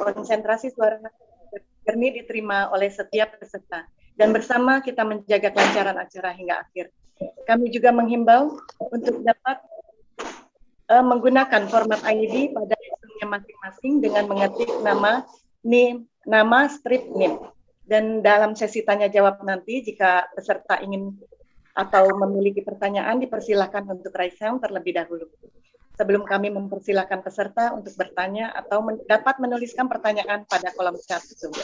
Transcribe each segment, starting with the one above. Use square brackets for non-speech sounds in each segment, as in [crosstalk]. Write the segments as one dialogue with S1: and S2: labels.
S1: konsentrasi suara jernih diterima oleh setiap peserta dan bersama kita menjaga kelancaran acara hingga akhir. Kami juga menghimbau untuk dapat uh, menggunakan format ID pada resume masing-masing dengan mengetik nama NIM, nama strip NIM. Dan dalam sesi tanya jawab nanti jika peserta ingin atau memiliki pertanyaan dipersilahkan untuk raise hand terlebih dahulu. Sebelum kami mempersilahkan peserta untuk bertanya atau men dapat menuliskan pertanyaan pada kolom chat Zoom.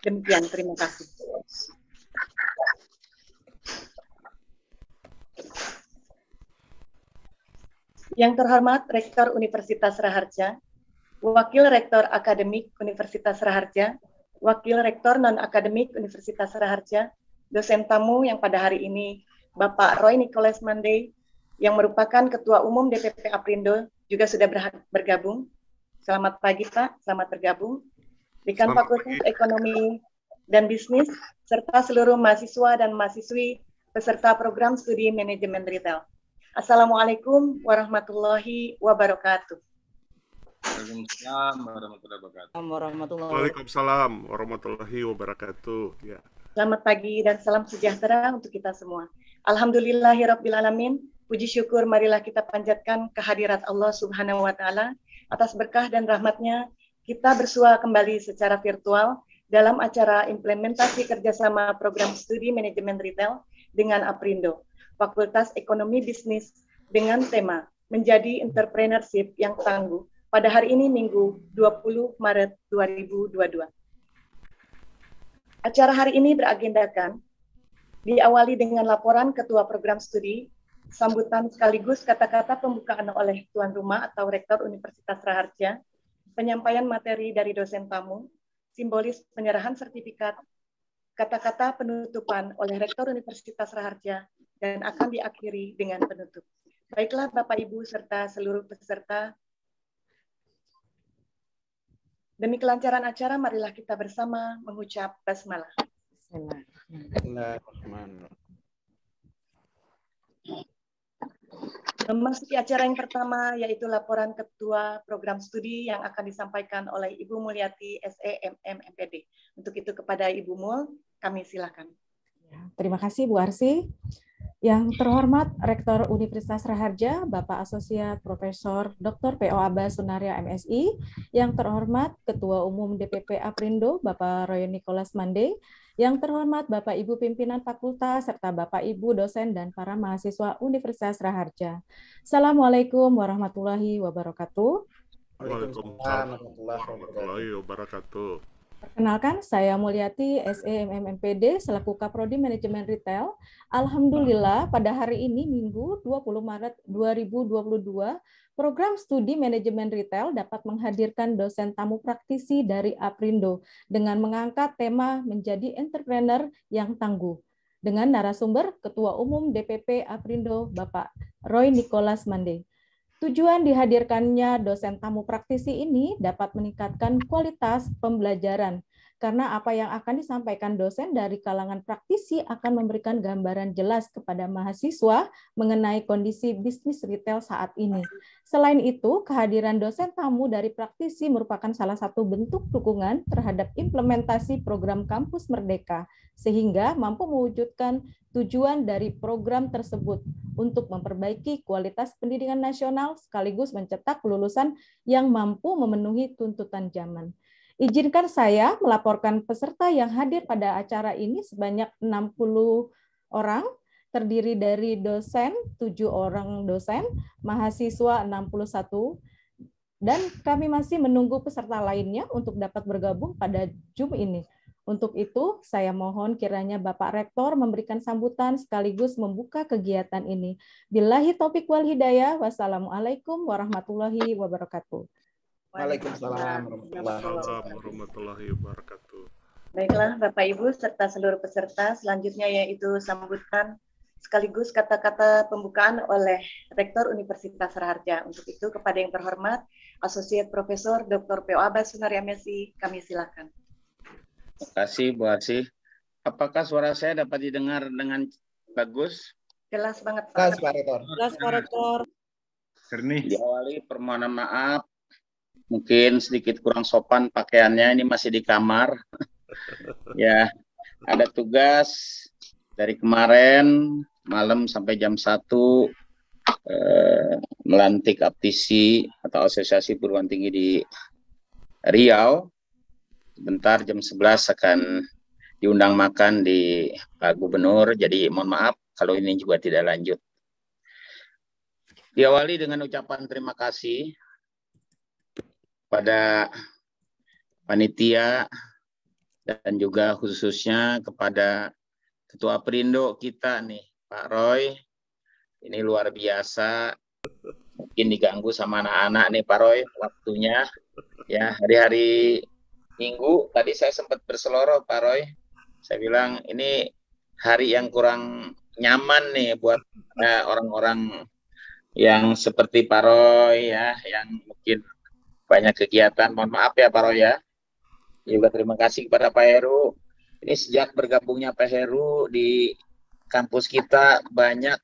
S1: Demikian, terima kasih. Yang terhormat Rektor Universitas Raharja, Wakil Rektor Akademik Universitas Raharja, Wakil Rektor Non-Akademik Universitas Raharja, dosen tamu yang pada hari ini Bapak Roy Nicholas Mandey, yang merupakan Ketua Umum DPP Aprindo juga sudah bergabung. Selamat pagi Pak, selamat bergabung. Dekan Fakultas Ekonomi dan Bisnis, serta seluruh mahasiswa dan mahasiswi peserta program studi manajemen retail. Assalamualaikum warahmatullahi wabarakatuh.
S2: Waalaikumsalam warahmatullahi
S1: wabarakatuh.
S2: Waalaikumsalam warahmatullahi wabarakatuh. Ya.
S1: Selamat pagi dan salam sejahtera untuk kita semua. Alhamdulillahirabbil alamin. Puji syukur marilah kita panjatkan kehadirat Allah Subhanahu wa taala atas berkah dan rahmatnya kita bersua kembali secara virtual dalam acara implementasi kerjasama program studi manajemen retail dengan Aprindo, Fakultas Ekonomi Bisnis dengan tema Menjadi Entrepreneurship yang Tangguh pada hari ini Minggu 20 Maret 2022. Acara hari ini beragendakan diawali dengan laporan Ketua Program Studi sambutan sekaligus kata-kata pembukaan oleh tuan rumah atau rektor Universitas Raharja, penyampaian materi dari dosen tamu, simbolis penyerahan sertifikat, kata-kata penutupan oleh rektor Universitas Raharja dan akan diakhiri dengan penutup. Baiklah Bapak Ibu serta seluruh peserta Demi kelancaran acara, marilah kita bersama mengucap basmalah. Bismillahirrahmanirrahim. Memasuki acara yang pertama yaitu laporan ketua program studi yang akan disampaikan oleh Ibu Mulyati SEMM MPD. Untuk itu kepada Ibu Mul kami silakan.
S3: Ya, terima kasih Bu Arsi. Yang terhormat Rektor Universitas Raharja, Bapak Asosiat Profesor Dr. P.O. Abbas Sunaria MSI, yang terhormat Ketua Umum DPP Aprindo, Bapak Roy Nicholas Mande, yang terhormat Bapak Ibu pimpinan fakultas serta Bapak Ibu dosen dan para mahasiswa Universitas Raharja. Assalamualaikum warahmatullahi wabarakatuh.
S2: Waalaikumsalam warahmatullahi wabarakatuh.
S3: Perkenalkan, saya Mulyati, SEMMMPD, selaku Kaprodi Manajemen Retail. Alhamdulillah, pada hari ini, Minggu 20 Maret 2022, Program Studi Manajemen Retail dapat menghadirkan dosen tamu praktisi dari Aprindo dengan mengangkat tema menjadi entrepreneur yang tangguh dengan narasumber Ketua Umum DPP Aprindo Bapak Roy Nicholas Mande. Tujuan dihadirkannya dosen tamu praktisi ini dapat meningkatkan kualitas pembelajaran karena apa yang akan disampaikan dosen dari kalangan praktisi akan memberikan gambaran jelas kepada mahasiswa mengenai kondisi bisnis retail saat ini. Selain itu, kehadiran dosen tamu dari praktisi merupakan salah satu bentuk dukungan terhadap implementasi program kampus merdeka, sehingga mampu mewujudkan tujuan dari program tersebut untuk memperbaiki kualitas pendidikan nasional sekaligus mencetak lulusan yang mampu memenuhi tuntutan zaman. Izinkan saya melaporkan peserta yang hadir pada acara ini sebanyak 60 orang, terdiri dari dosen, 7 orang dosen, mahasiswa 61, dan kami masih menunggu peserta lainnya untuk dapat bergabung pada Zoom ini. Untuk itu, saya mohon kiranya Bapak Rektor memberikan sambutan sekaligus membuka kegiatan ini. Bilahi topik wal hidayah, wassalamualaikum warahmatullahi wabarakatuh.
S4: Waalaikumsalam
S2: warahmatullahi wabarakatuh.
S3: Baiklah Bapak Ibu serta seluruh peserta, selanjutnya
S1: yaitu sambutan sekaligus kata-kata pembukaan oleh Rektor Universitas Raharja. Untuk itu kepada yang terhormat, Asosiat Profesor Dr. P.O. Abbas Sunaria Messi, kami silakan.
S4: Terima kasih Bu Asih. Apakah suara saya dapat didengar dengan bagus? Jelas banget Pak. Jelas Pak Rektor. Jelas Pak Rektor. Jernih. Diawali permohonan maaf mungkin sedikit kurang sopan pakaiannya ini masih di kamar
S5: [laughs]
S4: ya ada tugas dari kemarin malam sampai jam 1 eh, melantik aptisi atau asosiasi perguruan tinggi di Riau bentar jam 11 akan diundang makan di Pak Gubernur. Jadi mohon maaf kalau ini juga tidak lanjut. Diawali dengan ucapan terima kasih pada panitia dan juga khususnya kepada Ketua Perindo kita nih, Pak Roy. Ini luar biasa. Mungkin diganggu sama anak-anak nih Pak Roy waktunya. Ya, hari-hari Minggu tadi saya sempat berseloroh Pak Roy. Saya bilang ini hari yang kurang nyaman nih buat orang-orang yang seperti Pak Roy ya, yang mungkin banyak kegiatan. Mohon maaf ya Pak Roya Juga terima kasih kepada Pak Heru. Ini sejak bergabungnya Pak Heru di kampus kita banyak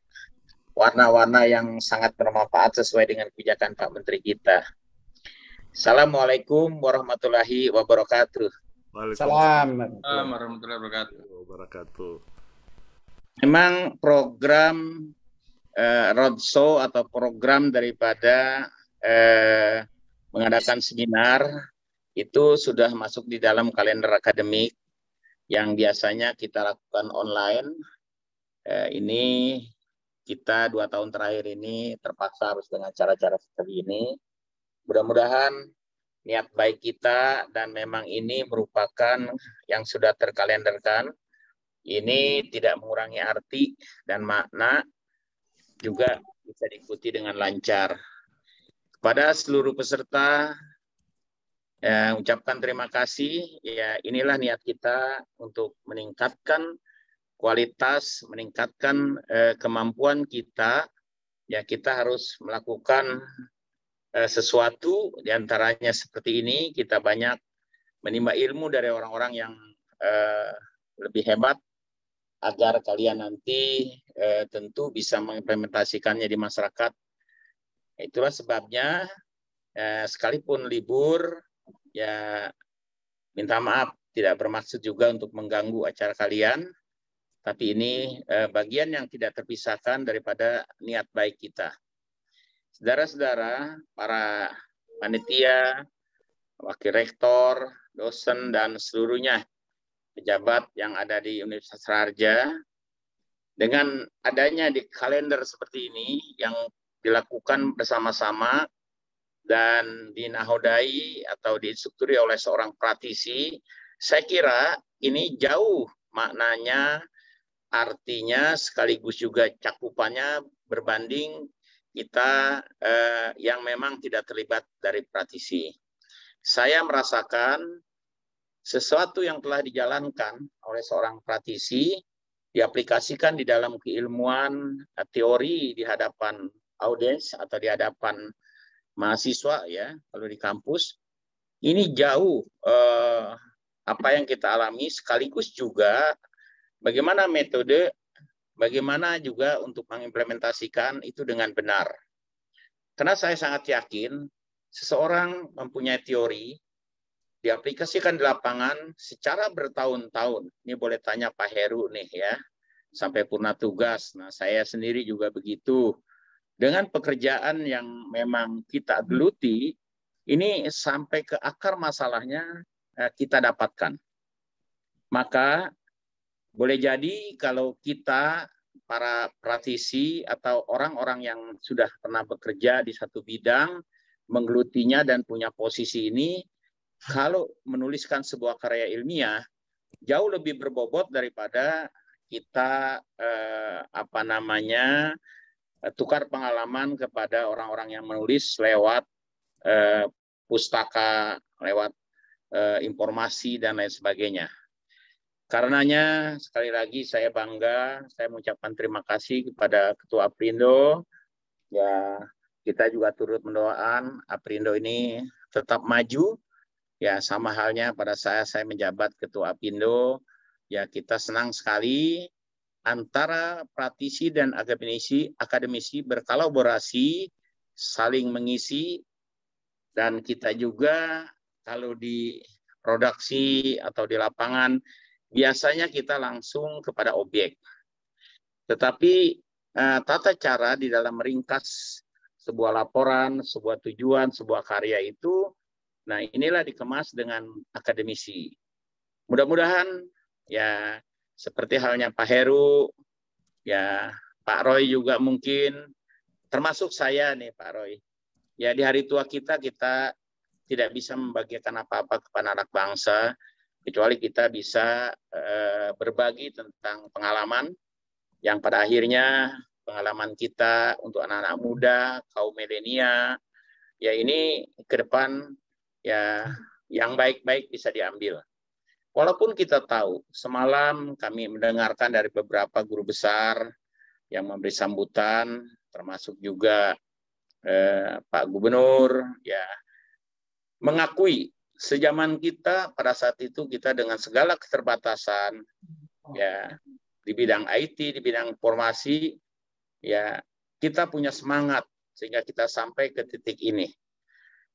S4: warna-warna yang sangat bermanfaat sesuai dengan kebijakan Pak Menteri kita. Assalamualaikum warahmatullahi wabarakatuh. Waalaikumsalam warahmatullahi wabarakatuh. Memang program eh, roadshow atau program daripada eh, mengadakan seminar itu sudah masuk di dalam kalender akademik yang biasanya kita lakukan online. Eh, ini kita dua tahun terakhir ini terpaksa harus dengan cara-cara seperti ini. Mudah-mudahan niat baik kita dan memang ini merupakan yang sudah terkalenderkan. Ini tidak mengurangi arti dan makna juga bisa diikuti dengan lancar. Pada seluruh peserta, ya, ucapkan terima kasih. Ya, inilah niat kita untuk meningkatkan kualitas, meningkatkan eh, kemampuan kita. Ya, kita harus melakukan eh, sesuatu diantaranya seperti ini. Kita banyak menimba ilmu dari orang-orang yang eh, lebih hebat agar kalian nanti eh, tentu bisa mengimplementasikannya di masyarakat Itulah sebabnya eh, sekalipun libur ya minta maaf tidak bermaksud juga untuk mengganggu acara kalian tapi ini eh, bagian yang tidak terpisahkan daripada niat baik kita. Saudara-saudara, para panitia, wakil rektor, dosen dan seluruhnya pejabat yang ada di Universitas Raja, dengan adanya di kalender seperti ini yang dilakukan bersama-sama dan dinahodai atau diinstrukturi oleh seorang praktisi, saya kira ini jauh maknanya, artinya sekaligus juga cakupannya berbanding kita eh, yang memang tidak terlibat dari praktisi. Saya merasakan sesuatu yang telah dijalankan oleh seorang praktisi diaplikasikan di dalam keilmuan eh, teori di hadapan audiens atau di hadapan mahasiswa ya kalau di kampus ini jauh eh, apa yang kita alami sekaligus juga bagaimana metode bagaimana juga untuk mengimplementasikan itu dengan benar karena saya sangat yakin seseorang mempunyai teori diaplikasikan di lapangan secara bertahun-tahun ini boleh tanya Pak Heru nih ya sampai purna tugas nah saya sendiri juga begitu dengan pekerjaan yang memang kita hmm. geluti, ini sampai ke akar masalahnya eh, kita dapatkan. Maka boleh jadi kalau kita para praktisi atau orang-orang yang sudah pernah bekerja di satu bidang menggelutinya dan punya posisi ini kalau menuliskan sebuah karya ilmiah jauh lebih berbobot daripada kita eh, apa namanya Eh, tukar pengalaman kepada orang-orang yang menulis lewat eh, pustaka, lewat eh, informasi dan lain sebagainya. Karenanya sekali lagi saya bangga, saya mengucapkan terima kasih kepada Ketua Aprindo. Ya, kita juga turut mendoakan Aprindo ini tetap maju. Ya, sama halnya pada saya saya menjabat Ketua Aprindo. Ya, kita senang sekali antara praktisi dan akademisi, akademisi berkolaborasi, saling mengisi, dan kita juga kalau di produksi atau di lapangan biasanya kita langsung kepada objek. Tetapi eh, tata cara di dalam ringkas sebuah laporan, sebuah tujuan, sebuah karya itu, nah inilah dikemas dengan akademisi. Mudah-mudahan ya seperti halnya Pak Heru, ya Pak Roy juga mungkin, termasuk saya nih Pak Roy. Ya di hari tua kita kita tidak bisa membagikan apa-apa kepada anak bangsa kecuali kita bisa eh, berbagi tentang pengalaman yang pada akhirnya pengalaman kita untuk anak-anak muda, kaum milenial, ya ini ke depan ya yang baik-baik bisa diambil. Walaupun kita tahu, semalam kami mendengarkan dari beberapa guru besar yang memberi sambutan, termasuk juga eh, Pak Gubernur, ya mengakui sejaman kita pada saat itu kita dengan segala keterbatasan, ya di bidang IT, di bidang informasi, ya kita punya semangat sehingga kita sampai ke titik ini.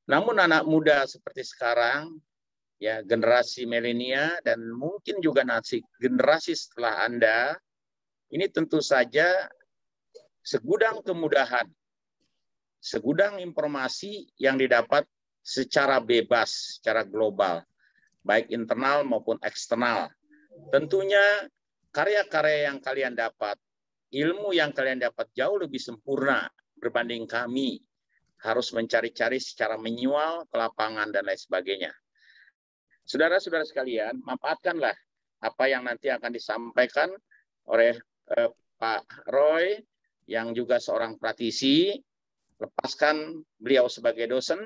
S4: Namun anak muda seperti sekarang ya generasi milenial dan mungkin juga nanti generasi setelah Anda ini tentu saja segudang kemudahan segudang informasi yang didapat secara bebas, secara global, baik internal maupun eksternal. Tentunya karya-karya yang kalian dapat, ilmu yang kalian dapat jauh lebih sempurna berbanding kami harus mencari-cari secara manual ke lapangan dan lain sebagainya. Saudara-saudara sekalian, manfaatkanlah apa yang nanti akan disampaikan oleh eh, Pak Roy yang juga seorang praktisi. Lepaskan beliau sebagai dosen.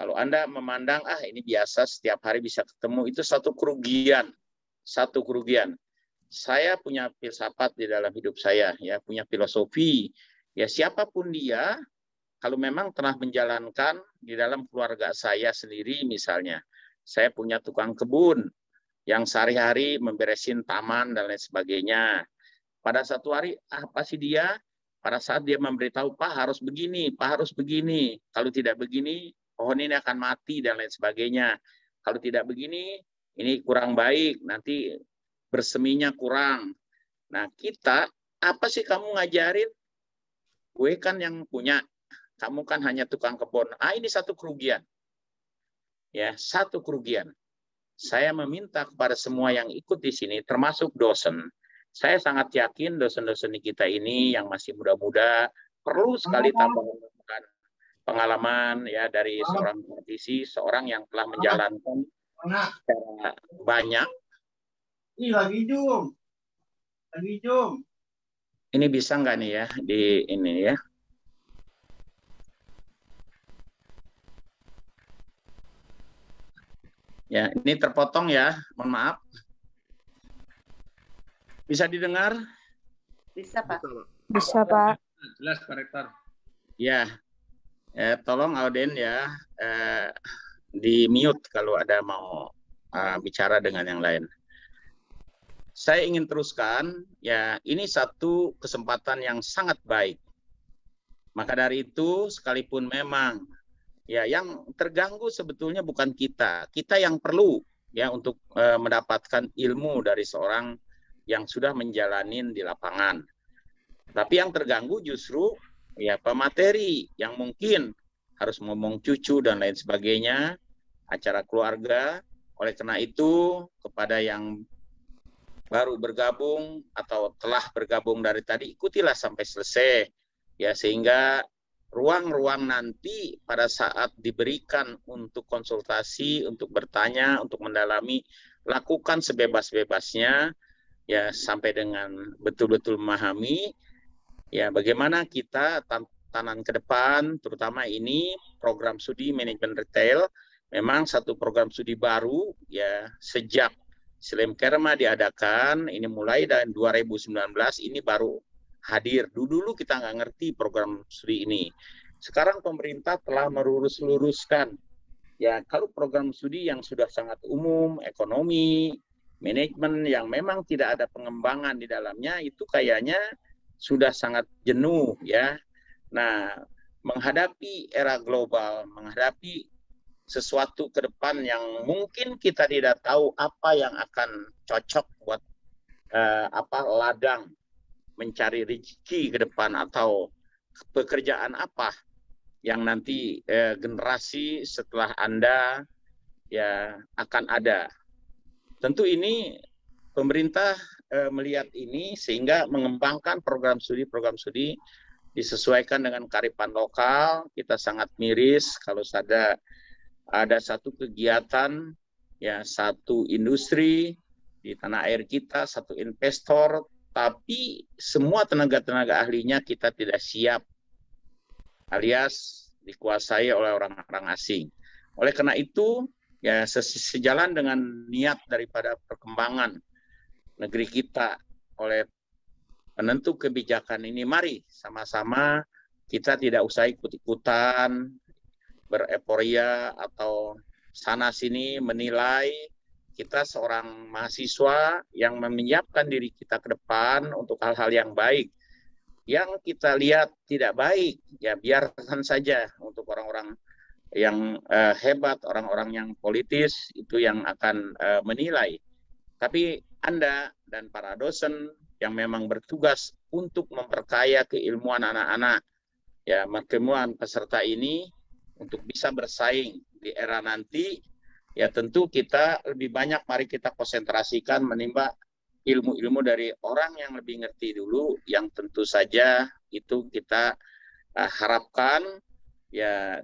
S4: Kalau Anda memandang, ah ini biasa setiap hari bisa ketemu, itu satu kerugian. Satu kerugian. Saya punya filsafat di dalam hidup saya, ya punya filosofi. Ya siapapun dia, kalau memang telah menjalankan di dalam keluarga saya sendiri misalnya, saya punya tukang kebun yang sehari-hari memberesin taman dan lain sebagainya. Pada satu hari, ah, apa sih dia? Pada saat dia memberitahu, Pak harus begini, Pak harus begini. Kalau tidak begini, pohon ini akan mati dan lain sebagainya. Kalau tidak begini, ini kurang baik, nanti berseminya kurang. Nah kita, apa sih kamu ngajarin? Gue kan yang punya, kamu kan hanya tukang kebun. Ah ini satu kerugian ya satu kerugian. Saya meminta kepada semua yang ikut di sini, termasuk dosen. Saya sangat yakin dosen-dosen kita ini yang masih muda-muda perlu sekali tambahan pengalaman ya dari seorang praktisi, seorang yang telah menjalankan banyak. Ini lagi
S1: zoom, lagi
S4: zoom. Ini bisa nggak nih ya di ini ya? Ya, ini terpotong ya, mohon maaf. Bisa didengar?
S1: Bisa, Pak.
S3: Bisa, Pak.
S1: Jelas, Pak Rektor.
S4: Ya, ya. tolong Auden ya, eh, di mute kalau ada mau eh, bicara dengan yang lain. Saya ingin teruskan, ya ini satu kesempatan yang sangat baik. Maka dari itu, sekalipun memang Ya, yang terganggu sebetulnya bukan kita. Kita yang perlu ya untuk e, mendapatkan ilmu dari seorang yang sudah menjalani di lapangan. Tapi yang terganggu justru ya pemateri yang mungkin harus ngomong cucu dan lain sebagainya, acara keluarga. Oleh karena itu, kepada yang baru bergabung atau telah bergabung dari tadi, ikutilah sampai selesai ya sehingga ruang-ruang nanti pada saat diberikan untuk konsultasi, untuk bertanya, untuk mendalami, lakukan sebebas-bebasnya ya sampai dengan betul-betul memahami ya bagaimana kita tantangan ke depan terutama ini program studi manajemen retail memang satu program studi baru ya sejak Slim Kerma diadakan ini mulai dari 2019 ini baru hadir. Dulu dulu kita nggak ngerti program studi ini. Sekarang pemerintah telah merurus Ya, kalau program studi yang sudah sangat umum, ekonomi, manajemen yang memang tidak ada pengembangan di dalamnya itu kayaknya sudah sangat jenuh ya. Nah, menghadapi era global, menghadapi sesuatu ke depan yang mungkin kita tidak tahu apa yang akan cocok buat eh, apa ladang mencari rezeki ke depan atau pekerjaan apa yang nanti eh, generasi setelah Anda ya akan ada. Tentu ini pemerintah eh, melihat ini sehingga mengembangkan program studi-program studi disesuaikan dengan karipan lokal. Kita sangat miris kalau ada ada satu kegiatan ya satu industri di tanah air kita, satu investor tapi semua tenaga-tenaga ahlinya kita tidak siap alias dikuasai oleh orang-orang asing. Oleh karena itu, ya sejalan dengan niat daripada perkembangan negeri kita oleh penentu kebijakan ini, mari sama-sama kita tidak usah ikut-ikutan bereporia atau sana sini menilai kita seorang mahasiswa yang menyiapkan diri kita ke depan untuk hal-hal yang baik. Yang kita lihat tidak baik, ya biarkan saja untuk orang-orang yang uh, hebat, orang-orang yang politis itu yang akan uh, menilai. Tapi Anda dan para dosen yang memang bertugas untuk memperkaya keilmuan anak-anak, ya keilmuan peserta ini untuk bisa bersaing di era nanti ya tentu kita lebih banyak mari kita konsentrasikan menimba ilmu-ilmu dari orang yang lebih ngerti dulu yang tentu saja itu kita uh, harapkan ya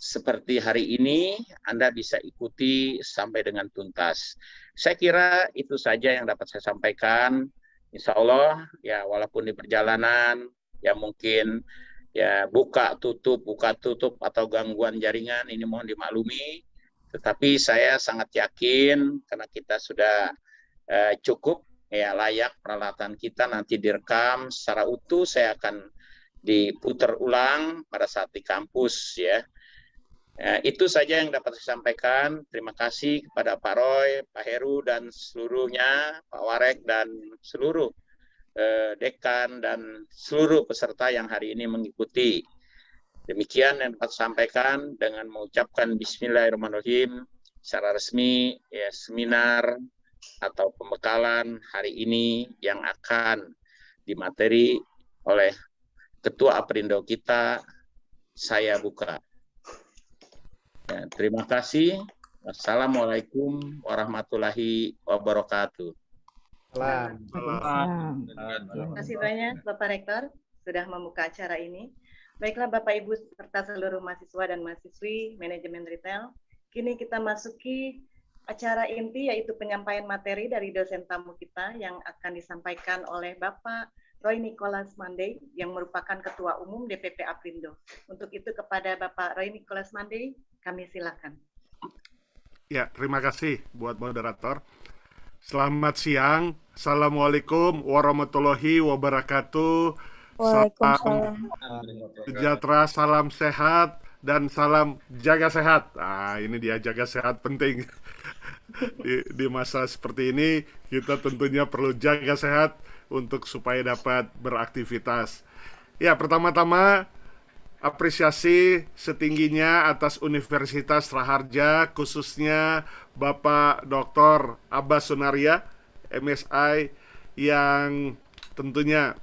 S4: seperti hari ini Anda bisa ikuti sampai dengan tuntas. Saya kira itu saja yang dapat saya sampaikan. Insya Allah ya walaupun di perjalanan ya mungkin ya buka tutup buka tutup atau gangguan jaringan ini mohon dimaklumi tetapi saya sangat yakin karena kita sudah eh, cukup ya layak peralatan kita nanti direkam secara utuh saya akan diputar ulang pada saat di kampus ya. Ya, itu saja yang dapat saya sampaikan. Terima kasih kepada Pak Roy, Pak Heru, dan seluruhnya, Pak Warek, dan seluruh eh, dekan, dan seluruh peserta yang hari ini mengikuti Demikian yang dapat sampaikan dengan mengucapkan Bismillahirrahmanirrahim secara resmi ya, seminar atau pembekalan hari ini yang akan dimateri oleh Ketua Aprindo kita, saya buka. Ya, terima kasih. assalamualaikum warahmatullahi wabarakatuh. selamat Terima
S1: kasih banyak Bapak Rektor sudah membuka acara ini. Baiklah Bapak Ibu serta seluruh mahasiswa dan mahasiswi manajemen retail, kini kita masuki acara inti yaitu penyampaian materi dari dosen tamu kita yang akan disampaikan oleh Bapak Roy Nicholas Mandey yang merupakan Ketua Umum DPP Aprindo. Untuk itu kepada Bapak Roy Nicholas Mandey kami silakan.
S2: Ya, terima kasih buat moderator. Selamat siang. Assalamualaikum warahmatullahi wabarakatuh. Waalaikumsalam. sejahtera, salam sehat, dan salam jaga sehat. Ah, ini dia jaga sehat penting. [laughs] Di, di masa seperti ini kita tentunya perlu jaga sehat untuk supaya dapat beraktivitas. Ya, pertama-tama apresiasi setingginya atas Universitas Raharja khususnya Bapak Dr. Abbas Sunaria MSI yang tentunya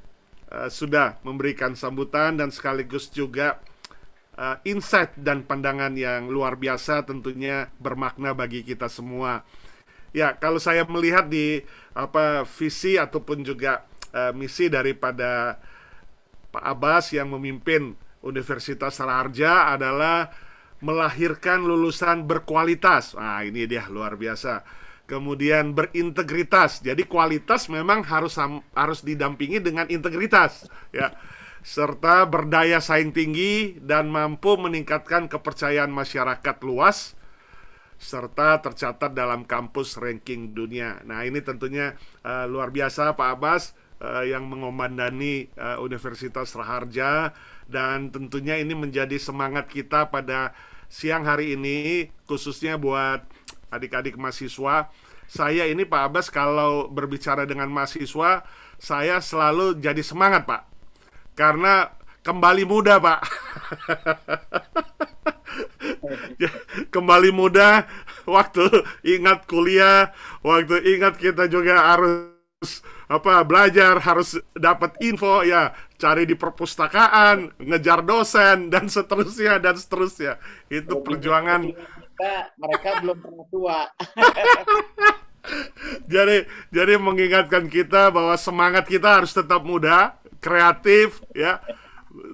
S2: Eh, sudah memberikan sambutan dan sekaligus juga uh, insight dan pandangan yang luar biasa tentunya bermakna bagi kita semua. Ya, kalau saya melihat di apa visi ataupun juga uh, misi daripada Pak Abbas yang memimpin Universitas Raharja adalah melahirkan lulusan berkualitas. Nah, ini dia luar biasa kemudian berintegritas. Jadi kualitas memang harus harus didampingi dengan integritas, ya. Serta berdaya saing tinggi dan mampu meningkatkan kepercayaan masyarakat luas serta tercatat dalam kampus ranking dunia. Nah, ini tentunya uh, luar biasa Pak Abbas uh, yang mengomandani uh, Universitas Raharja dan tentunya ini menjadi semangat kita pada siang hari ini khususnya buat adik-adik mahasiswa. Saya ini Pak Abbas kalau berbicara dengan mahasiswa, saya selalu jadi semangat Pak. Karena kembali muda Pak. [laughs] kembali muda waktu ingat kuliah, waktu ingat kita juga harus apa belajar harus dapat info ya cari di perpustakaan ngejar dosen dan seterusnya dan seterusnya itu perjuangan
S4: kita mereka belum pernah tua.
S2: [laughs] jadi jadi mengingatkan kita bahwa semangat kita harus tetap muda, kreatif, ya,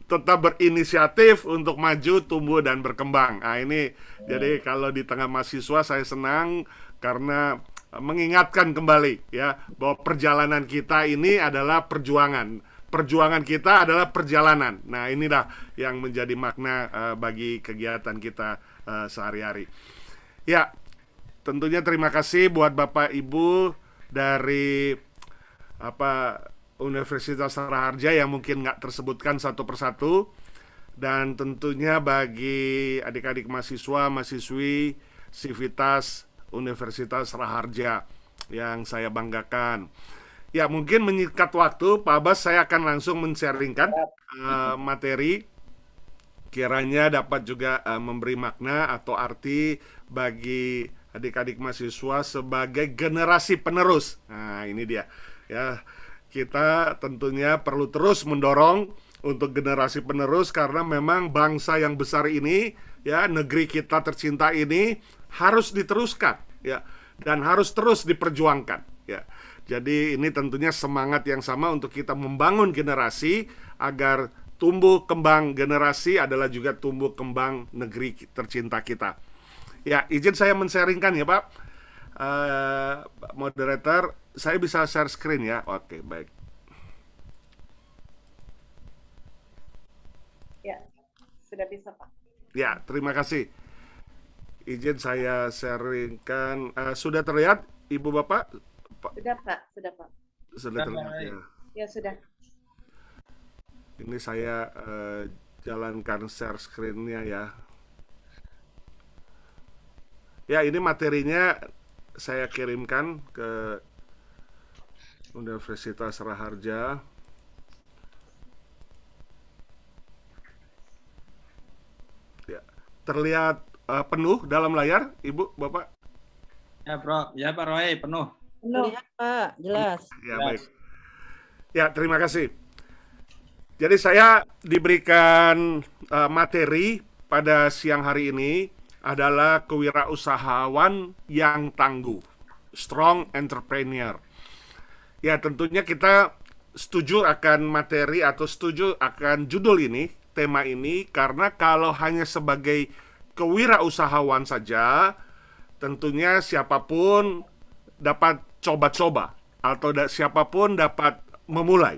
S2: tetap berinisiatif untuk maju, tumbuh dan berkembang. Nah ini hmm. jadi iya. kalau di tengah mahasiswa saya senang karena mengingatkan kembali ya bahwa perjalanan kita ini adalah perjuangan perjuangan kita adalah perjalanan. Nah, inilah yang menjadi makna uh, bagi kegiatan kita uh, sehari-hari. Ya, tentunya terima kasih buat Bapak Ibu dari apa Universitas Raharja yang mungkin nggak tersebutkan satu persatu dan tentunya bagi adik-adik mahasiswa mahasiswi Sivitas Universitas Raharja yang saya banggakan. Ya mungkin menyikat waktu, Pak Abbas saya akan langsung men-sharingkan uh, materi kiranya dapat juga uh, memberi makna atau arti bagi adik-adik mahasiswa sebagai generasi penerus. Nah, ini dia. Ya, kita tentunya perlu terus mendorong untuk generasi penerus karena memang bangsa yang besar ini, ya, negeri kita tercinta ini harus diteruskan, ya, dan harus terus diperjuangkan, ya. Jadi ini tentunya semangat yang sama untuk kita membangun generasi agar tumbuh kembang generasi adalah juga tumbuh kembang negeri tercinta kita. Ya, izin saya menseringkan ya Pak. Uh, moderator, saya bisa share screen ya. Oke, okay, baik.
S1: Ya, sudah bisa Pak.
S2: Ya, terima kasih. Izin saya sharingkan. Uh, sudah terlihat Ibu Bapak?
S1: Pak? Sudah Pak, sudah Pak.
S2: Sudah terlihat ya. Ya sudah ini saya uh, jalankan share screennya ya ya ini materinya saya kirimkan ke Universitas Raharja ya terlihat uh, penuh dalam layar ibu bapak ya bro ya pak Roy penuh penuh iya, pak jelas ya jelas. baik ya terima kasih jadi saya diberikan uh, materi pada siang hari ini adalah kewirausahawan yang tangguh, strong entrepreneur. Ya tentunya kita setuju akan materi atau setuju akan judul ini, tema ini karena kalau hanya sebagai kewirausahawan saja tentunya siapapun dapat coba-coba atau da siapapun dapat memulai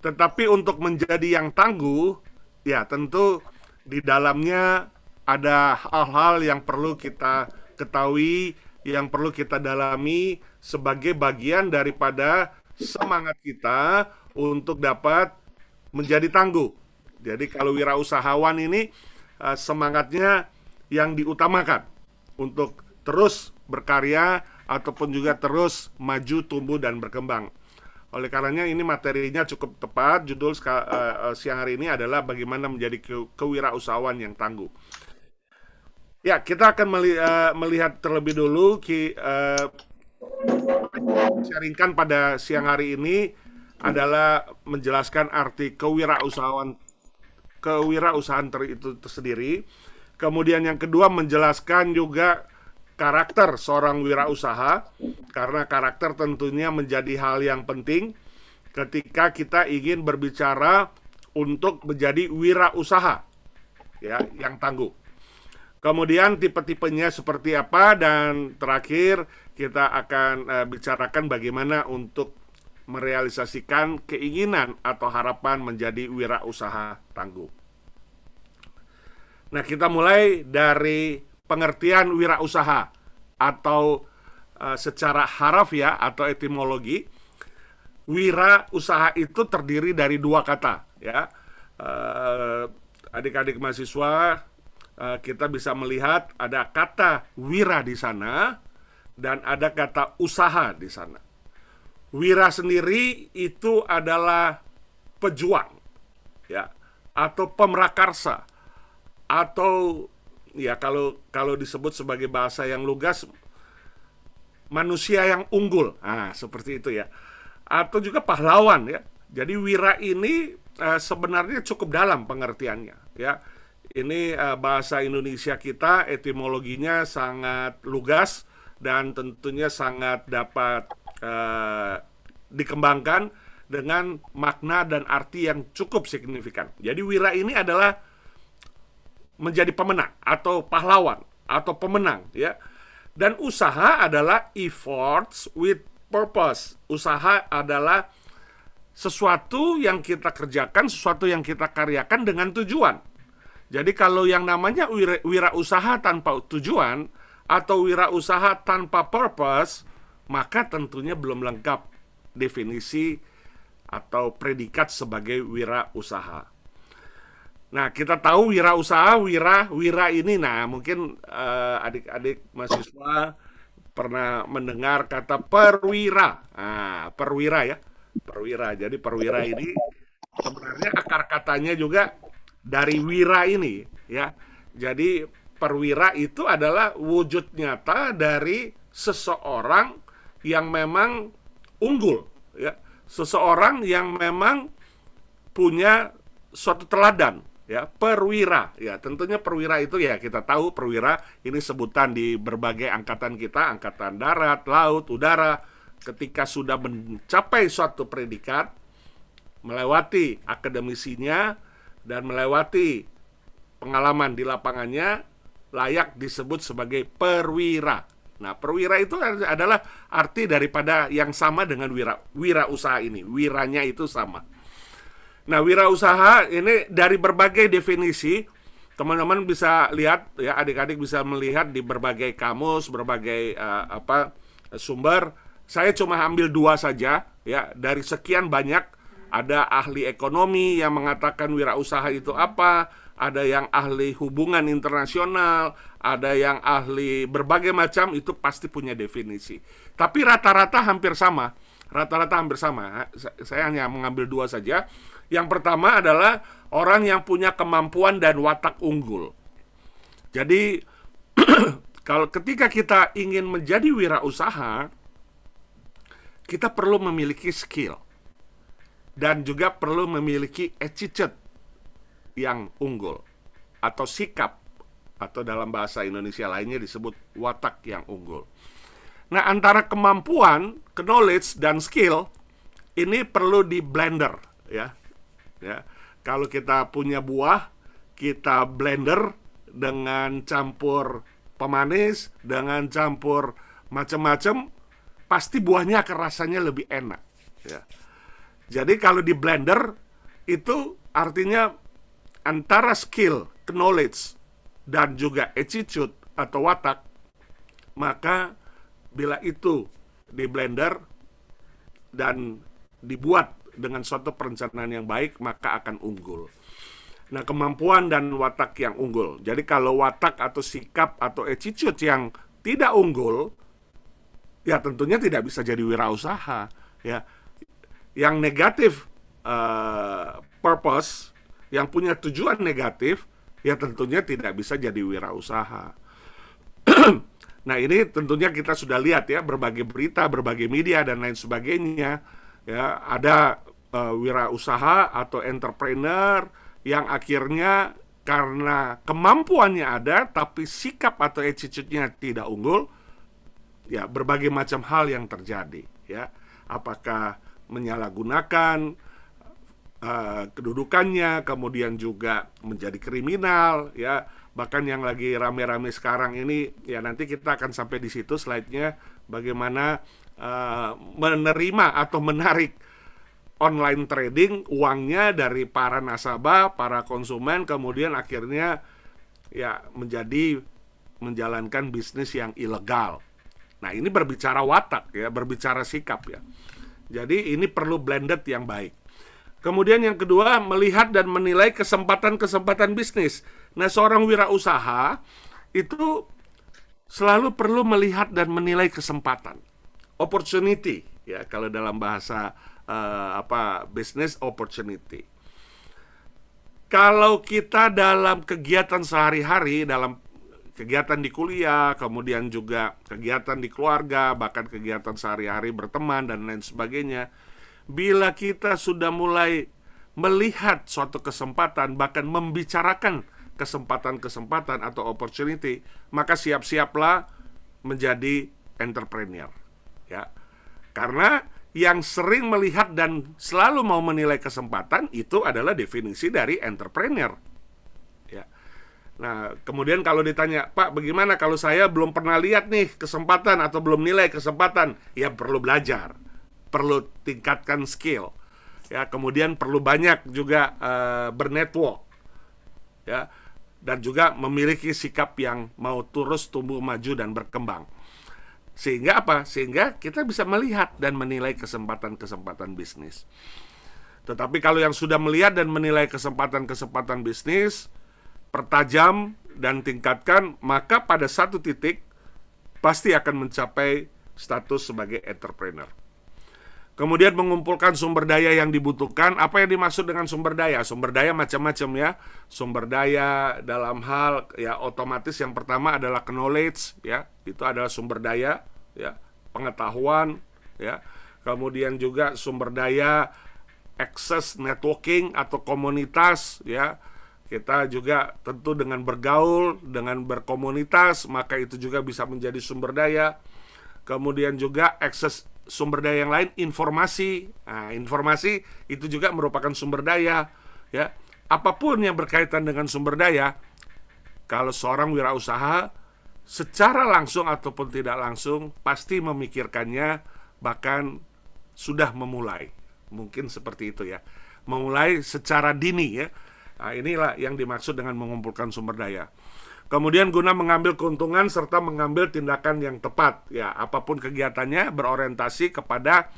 S2: tetapi untuk menjadi yang tangguh, ya tentu di dalamnya ada hal-hal yang perlu kita ketahui, yang perlu kita dalami sebagai bagian daripada semangat kita untuk dapat menjadi tangguh. Jadi kalau wirausahawan ini eh, semangatnya yang diutamakan untuk terus berkarya ataupun juga terus maju, tumbuh dan berkembang. Oleh karenanya ini materinya cukup tepat. Judul uh, siang hari ini adalah bagaimana menjadi ke kewirausahawan yang tangguh. Ya, kita akan meli uh, melihat terlebih dulu ki uh, sharingkan pada siang hari ini adalah menjelaskan arti kewirausahawan kewirausahaan itu tersendiri. Kemudian yang kedua menjelaskan juga karakter seorang wirausaha karena karakter tentunya menjadi hal yang penting ketika kita ingin berbicara untuk menjadi wirausaha ya yang tangguh. Kemudian tipe-tipenya seperti apa dan terakhir kita akan e, bicarakan bagaimana untuk merealisasikan keinginan atau harapan menjadi wirausaha tangguh. Nah, kita mulai dari pengertian wirausaha atau e, secara harafiah ya, atau etimologi wira usaha itu terdiri dari dua kata ya eh, adik-adik mahasiswa e, kita bisa melihat ada kata wira di sana dan ada kata usaha di sana wira sendiri itu adalah pejuang ya atau pemrakarsa atau ya kalau kalau disebut sebagai bahasa yang lugas manusia yang unggul. ah seperti itu ya. Atau juga pahlawan ya. Jadi wira ini uh, sebenarnya cukup dalam pengertiannya ya. Ini uh, bahasa Indonesia kita etimologinya sangat lugas dan tentunya sangat dapat uh, dikembangkan dengan makna dan arti yang cukup signifikan. Jadi wira ini adalah menjadi pemenang atau pahlawan atau pemenang ya. Dan usaha adalah efforts with purpose. Usaha adalah sesuatu yang kita kerjakan, sesuatu yang kita karyakan dengan tujuan. Jadi kalau yang namanya wira, wirausaha tanpa tujuan atau wirausaha tanpa purpose, maka tentunya belum lengkap definisi atau predikat sebagai wirausaha. Nah, kita tahu wira usaha wira, wira ini nah mungkin eh, adik-adik uh, mahasiswa pernah mendengar kata perwira. Nah, perwira ya. Perwira. Jadi perwira ini sebenarnya akar katanya juga dari wira ini ya. Jadi perwira itu adalah wujud nyata dari seseorang yang memang unggul ya. Seseorang yang memang punya suatu teladan ya perwira ya tentunya perwira itu ya kita tahu perwira ini sebutan di berbagai angkatan kita angkatan darat laut udara ketika sudah mencapai suatu predikat melewati akademisinya dan melewati pengalaman di lapangannya layak disebut sebagai perwira Nah, perwira itu adalah arti daripada yang sama dengan wira, wira usaha ini. Wiranya itu sama. Nah, wirausaha ini dari berbagai definisi, teman-teman bisa lihat ya, adik-adik bisa melihat di berbagai kamus, berbagai uh, apa sumber. Saya cuma ambil dua saja ya dari sekian banyak ada ahli ekonomi yang mengatakan wirausaha itu apa, ada yang ahli hubungan internasional, ada yang ahli berbagai macam itu pasti punya definisi. Tapi rata-rata hampir sama, rata-rata hampir sama. Saya hanya mengambil dua saja yang pertama adalah orang yang punya kemampuan dan watak unggul. Jadi [clears throat] kalau ketika kita ingin menjadi wirausaha, kita perlu memiliki skill dan juga perlu memiliki attitude yang unggul atau sikap atau dalam bahasa Indonesia lainnya disebut watak yang unggul. Nah, antara kemampuan, knowledge dan skill ini perlu di blender ya ya kalau kita punya buah kita blender dengan campur pemanis dengan campur macam-macam pasti buahnya akan rasanya lebih enak ya jadi kalau di blender itu artinya antara skill knowledge dan juga attitude atau watak maka bila itu di blender dan dibuat dengan suatu perencanaan yang baik maka akan unggul. Nah, kemampuan dan watak yang unggul. Jadi kalau watak atau sikap atau attitude yang tidak unggul ya tentunya tidak bisa jadi wirausaha ya. Yang negatif uh, purpose yang punya tujuan negatif ya tentunya tidak bisa jadi wirausaha. [clears throat] nah, ini tentunya kita sudah lihat ya berbagai berita, berbagai media dan lain sebagainya ya ada uh, wirausaha atau entrepreneur yang akhirnya karena kemampuannya ada tapi sikap atau attitude-nya tidak unggul ya berbagai macam hal yang terjadi ya apakah menyalahgunakan uh, kedudukannya kemudian juga menjadi kriminal ya bahkan yang lagi rame-rame sekarang ini ya nanti kita akan sampai di situ slide-nya bagaimana uh, menerima atau menarik online trading uangnya dari para nasabah, para konsumen kemudian akhirnya ya menjadi menjalankan bisnis yang ilegal. Nah, ini berbicara watak ya, berbicara sikap ya. Jadi ini perlu blended yang baik. Kemudian yang kedua, melihat dan menilai kesempatan-kesempatan bisnis. Nah, seorang wirausaha itu selalu perlu melihat dan menilai kesempatan. Opportunity ya kalau dalam bahasa uh, apa business opportunity. Kalau kita dalam kegiatan sehari-hari dalam kegiatan di kuliah, kemudian juga kegiatan di keluarga, bahkan kegiatan sehari-hari berteman dan lain sebagainya. Bila kita sudah mulai melihat suatu kesempatan, bahkan membicarakan kesempatan-kesempatan atau opportunity, maka siap-siaplah menjadi entrepreneur. Ya. Karena yang sering melihat dan selalu mau menilai kesempatan itu adalah definisi dari entrepreneur. Ya. Nah, kemudian kalau ditanya, "Pak, bagaimana kalau saya belum pernah lihat nih kesempatan atau belum nilai kesempatan?" Ya perlu belajar. Perlu tingkatkan skill. Ya, kemudian perlu banyak juga uh, bernetwork. Ya. Dan juga memiliki sikap yang mau terus tumbuh maju dan berkembang. Sehingga apa? Sehingga kita bisa melihat dan menilai kesempatan-kesempatan bisnis. Tetapi kalau yang sudah melihat dan menilai kesempatan-kesempatan bisnis, pertajam dan tingkatkan, maka pada satu titik pasti akan mencapai status sebagai entrepreneur. Kemudian mengumpulkan sumber daya yang dibutuhkan. Apa yang dimaksud dengan sumber daya? Sumber daya macam-macam ya. Sumber daya dalam hal ya otomatis yang pertama adalah knowledge ya. Itu adalah sumber daya ya, pengetahuan ya. Kemudian juga sumber daya access networking atau komunitas ya. Kita juga tentu dengan bergaul, dengan berkomunitas, maka itu juga bisa menjadi sumber daya. Kemudian juga akses sumber daya yang lain informasi nah, informasi itu juga merupakan sumber daya ya apapun yang berkaitan dengan sumber daya kalau seorang wirausaha secara langsung ataupun tidak langsung pasti memikirkannya bahkan sudah memulai mungkin seperti itu ya memulai secara dini ya nah, inilah yang dimaksud dengan mengumpulkan sumber daya Kemudian guna mengambil keuntungan serta mengambil tindakan yang tepat, ya apapun kegiatannya berorientasi kepada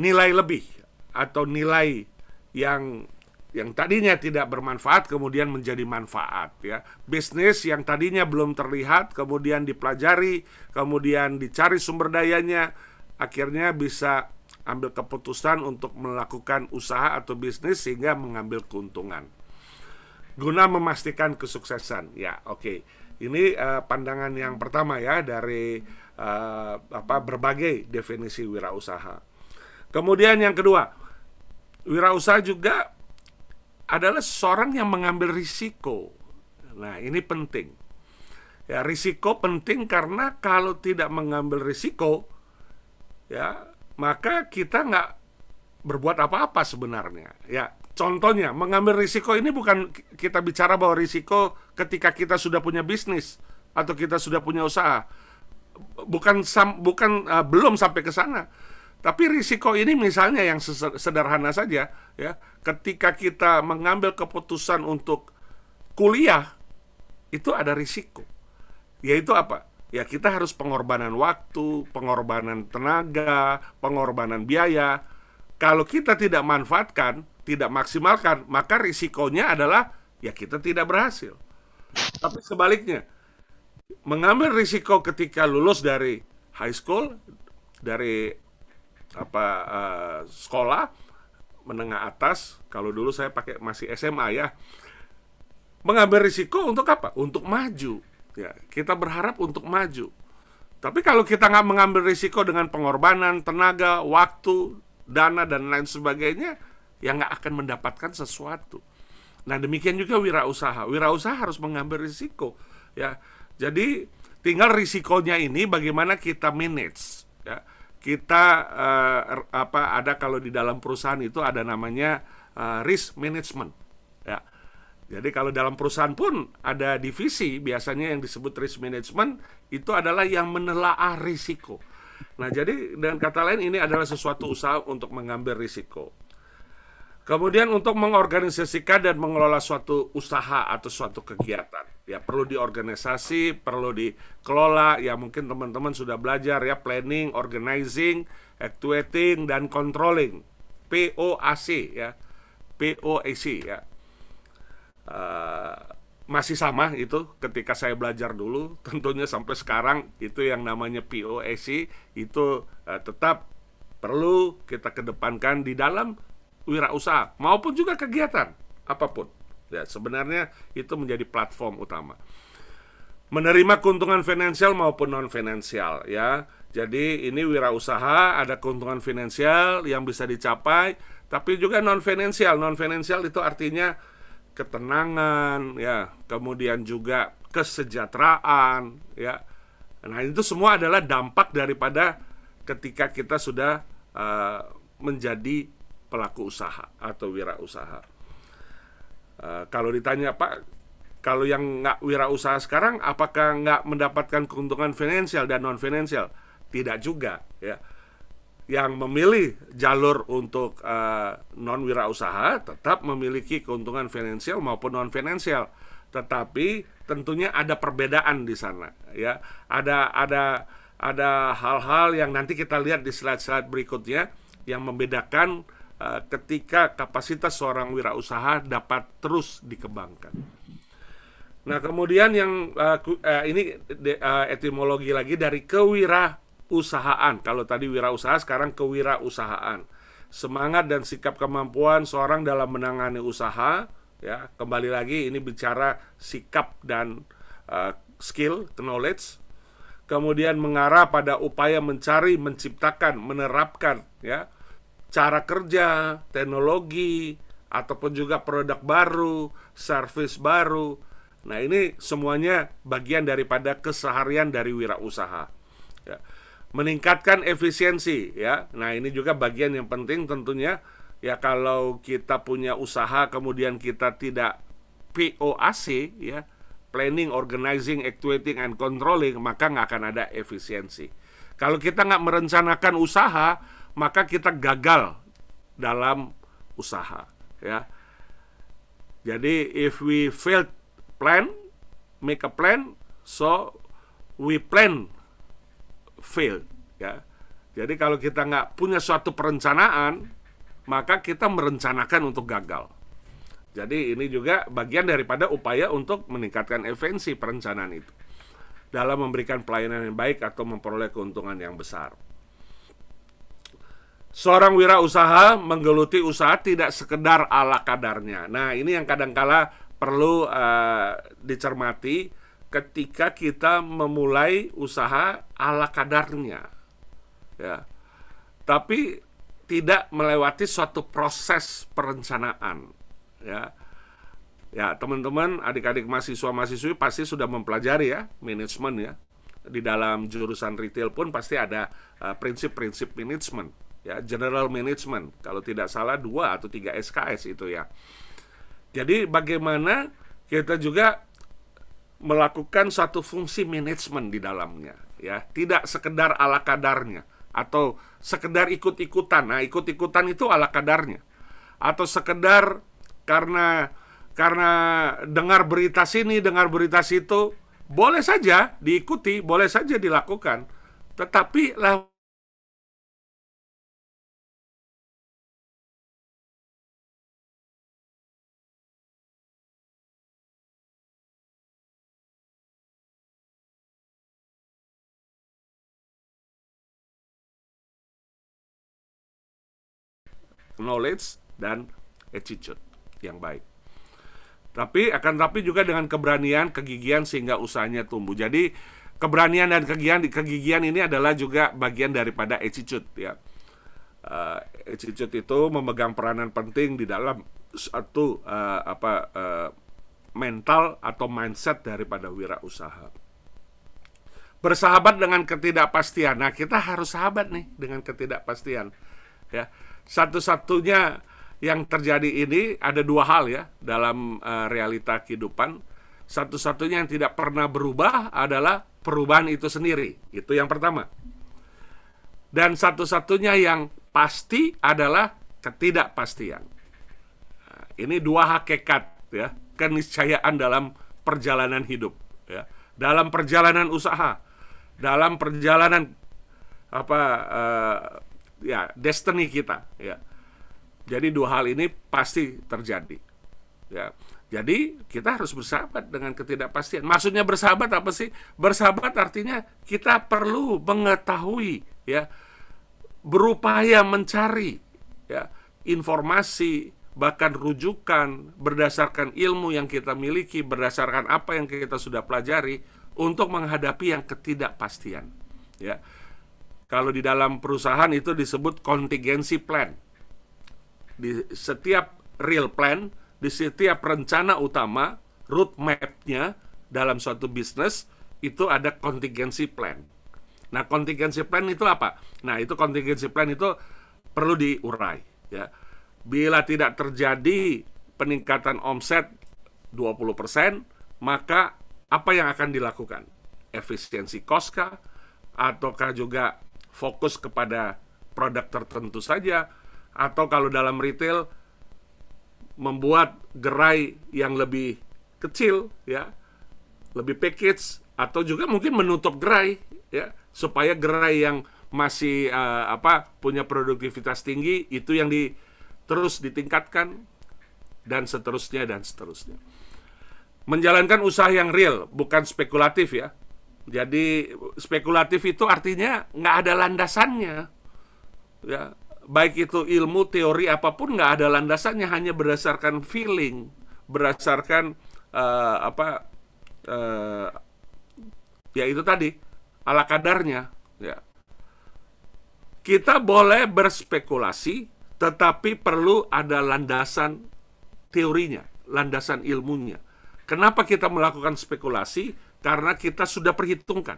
S2: nilai lebih atau nilai yang yang tadinya tidak bermanfaat kemudian menjadi manfaat ya. Bisnis yang tadinya belum terlihat kemudian dipelajari, kemudian dicari sumber dayanya, akhirnya bisa ambil keputusan untuk melakukan usaha atau bisnis sehingga mengambil keuntungan guna memastikan kesuksesan. Ya, oke. Okay. Ini uh, pandangan yang pertama ya dari uh, apa berbagai definisi wirausaha. Kemudian yang kedua, wirausaha juga adalah seorang yang mengambil risiko. Nah, ini penting. Ya, risiko penting karena kalau tidak mengambil risiko, ya, maka kita nggak berbuat apa-apa sebenarnya. Ya, Contohnya, mengambil risiko ini bukan kita bicara bahwa risiko ketika kita sudah punya bisnis atau kita sudah punya usaha. Bukan sam, bukan uh, belum sampai ke sana. Tapi risiko ini misalnya yang sederhana saja ya, ketika kita mengambil keputusan untuk kuliah itu ada risiko. Yaitu apa? Ya kita harus pengorbanan waktu, pengorbanan tenaga, pengorbanan biaya. Kalau kita tidak manfaatkan, tidak maksimalkan, maka risikonya adalah ya kita tidak berhasil. Tapi sebaliknya, mengambil risiko ketika lulus dari high school, dari apa uh, sekolah menengah atas, kalau dulu saya pakai masih SMA ya, mengambil risiko untuk apa? Untuk maju. Ya, kita berharap untuk maju. Tapi kalau kita nggak mengambil risiko dengan pengorbanan, tenaga, waktu, dana dan lain sebagainya, yang nggak akan mendapatkan sesuatu. Nah demikian juga wirausaha. Wirausaha harus mengambil risiko ya. Jadi tinggal risikonya ini bagaimana kita manage ya. Kita uh, apa ada kalau di dalam perusahaan itu ada namanya uh, risk management ya. Jadi kalau dalam perusahaan pun ada divisi biasanya yang disebut risk management itu adalah yang menelaah risiko. Nah, jadi dengan kata lain ini adalah sesuatu usaha untuk mengambil risiko. Kemudian untuk mengorganisasikan dan mengelola suatu usaha atau suatu kegiatan, ya perlu diorganisasi, perlu dikelola, ya mungkin teman-teman sudah belajar ya planning, organizing, actuating dan controlling, POAC ya, POAC ya. Uh, masih sama itu ketika saya belajar dulu, [laughs] tentunya sampai sekarang itu yang namanya POAC itu uh, tetap perlu kita kedepankan di dalam wirausaha maupun juga kegiatan apapun. Ya, sebenarnya itu menjadi platform utama. Menerima keuntungan finansial maupun non finansial ya. Jadi ini wirausaha ada keuntungan finansial yang bisa dicapai tapi juga non finansial. Non finansial itu artinya ketenangan ya, kemudian juga kesejahteraan ya. Nah, itu semua adalah dampak daripada ketika kita sudah uh, menjadi pelaku usaha atau wirausaha. Uh, kalau ditanya Pak, kalau yang nggak wirausaha sekarang, apakah nggak mendapatkan keuntungan finansial dan non finansial? Tidak juga, ya. Yang memilih jalur untuk uh, eh, non wirausaha tetap memiliki keuntungan finansial maupun non finansial, tetapi tentunya ada perbedaan di sana, ya. Ada ada ada hal-hal yang nanti kita lihat di slide-slide berikutnya yang membedakan Eh, ketika kapasitas seorang wirausaha dapat terus dikembangkan. Nah, kemudian yang uh, ini etimologi lagi dari kewirausahaan. Kalau tadi wirausaha sekarang kewirausahaan. Semangat dan sikap kemampuan seorang dalam menangani usaha ya, kembali lagi ini bicara sikap dan uh, skill, knowledge kemudian mengarah pada upaya mencari, menciptakan, menerapkan ya cara kerja, teknologi, ataupun juga produk baru, service baru. Nah, ini semuanya bagian daripada keseharian dari wirausaha. Ya. Meningkatkan efisiensi, ya. Nah, ini juga bagian yang penting tentunya. Ya, kalau kita punya usaha kemudian kita tidak POAC, ya, planning, organizing, actuating, and controlling, maka nggak akan ada efisiensi. Kalau kita nggak merencanakan usaha, maka kita gagal dalam usaha ya. Jadi if we fail plan, make a plan, so we plan fail ya. Jadi kalau kita nggak punya suatu perencanaan, maka kita merencanakan untuk gagal. Jadi ini juga bagian daripada upaya untuk meningkatkan efisiensi perencanaan itu dalam memberikan pelayanan yang baik atau memperoleh keuntungan yang besar. Seorang wirausaha menggeluti usaha tidak sekedar ala kadarnya. Nah, ini yang kadangkala perlu uh, dicermati ketika kita memulai usaha ala kadarnya. Ya. Tapi tidak melewati suatu proses perencanaan, ya. Ya, teman-teman, adik-adik mahasiswa-mahasiswi pasti sudah mempelajari ya manajemen ya. Di dalam jurusan retail pun pasti ada eh, prinsip-prinsip uh, manajemen. -prinsip ya general management kalau tidak salah dua atau tiga SKS itu ya jadi bagaimana kita juga melakukan satu fungsi manajemen di dalamnya ya tidak sekedar ala kadarnya atau sekedar ikut-ikutan nah ikut-ikutan itu ala kadarnya atau sekedar karena karena dengar berita sini dengar berita situ boleh saja diikuti boleh saja dilakukan tetapi
S5: lah knowledge dan
S2: attitude yang baik. Tapi akan tapi juga dengan keberanian, kegigihan sehingga usahanya tumbuh. Jadi keberanian dan kegigihan kegigihan ini adalah juga bagian daripada attitude ya. Uh, attitude itu memegang peranan penting di dalam satu uh, eh, apa uh, mental atau mindset daripada wirausaha. Bersahabat dengan ketidakpastian. Nah, kita harus sahabat nih dengan ketidakpastian. Ya, satu-satunya yang terjadi ini ada dua hal ya dalam uh, realita kehidupan. Satu-satunya yang tidak pernah berubah adalah perubahan itu sendiri. Itu yang pertama. Dan satu-satunya yang pasti adalah ketidakpastian. Eh, ini dua hakikat ya, keniscayaan dalam perjalanan hidup ya. Dalam perjalanan usaha, dalam perjalanan apa uh, ya destiny kita ya jadi dua hal ini pasti terjadi ya jadi kita harus bersahabat dengan ketidakpastian maksudnya bersahabat apa sih bersahabat artinya kita perlu mengetahui ya berupaya mencari ya informasi bahkan rujukan berdasarkan ilmu yang kita miliki berdasarkan apa yang kita sudah pelajari untuk menghadapi yang ketidakpastian ya kalau di dalam perusahaan itu disebut contingency plan. Di setiap real plan, di setiap rencana utama, roadmap-nya dalam suatu bisnis itu ada contingency plan. Nah, contingency plan itu apa? Nah, itu contingency plan itu perlu diurai ya. Bila tidak terjadi peningkatan omset 20%, maka apa yang akan dilakukan? Efisiensi kos kah? Ataukah juga fokus kepada produk tertentu saja atau kalau dalam retail membuat gerai yang lebih kecil ya lebih package atau juga mungkin menutup gerai ya supaya gerai yang masih uh, apa punya produktivitas tinggi itu yang di terus ditingkatkan dan seterusnya dan seterusnya menjalankan usaha yang real bukan spekulatif ya jadi spekulatif itu artinya nggak ada landasannya. Ya, baik itu ilmu, teori apapun nggak ada landasannya, hanya berdasarkan feeling, berdasarkan uh, apa uh, ya itu tadi ala kadarnya. Ya. Kita boleh berspekulasi, tetapi perlu ada landasan teorinya, landasan ilmunya. Kenapa kita melakukan spekulasi? Karena kita sudah perhitungkan.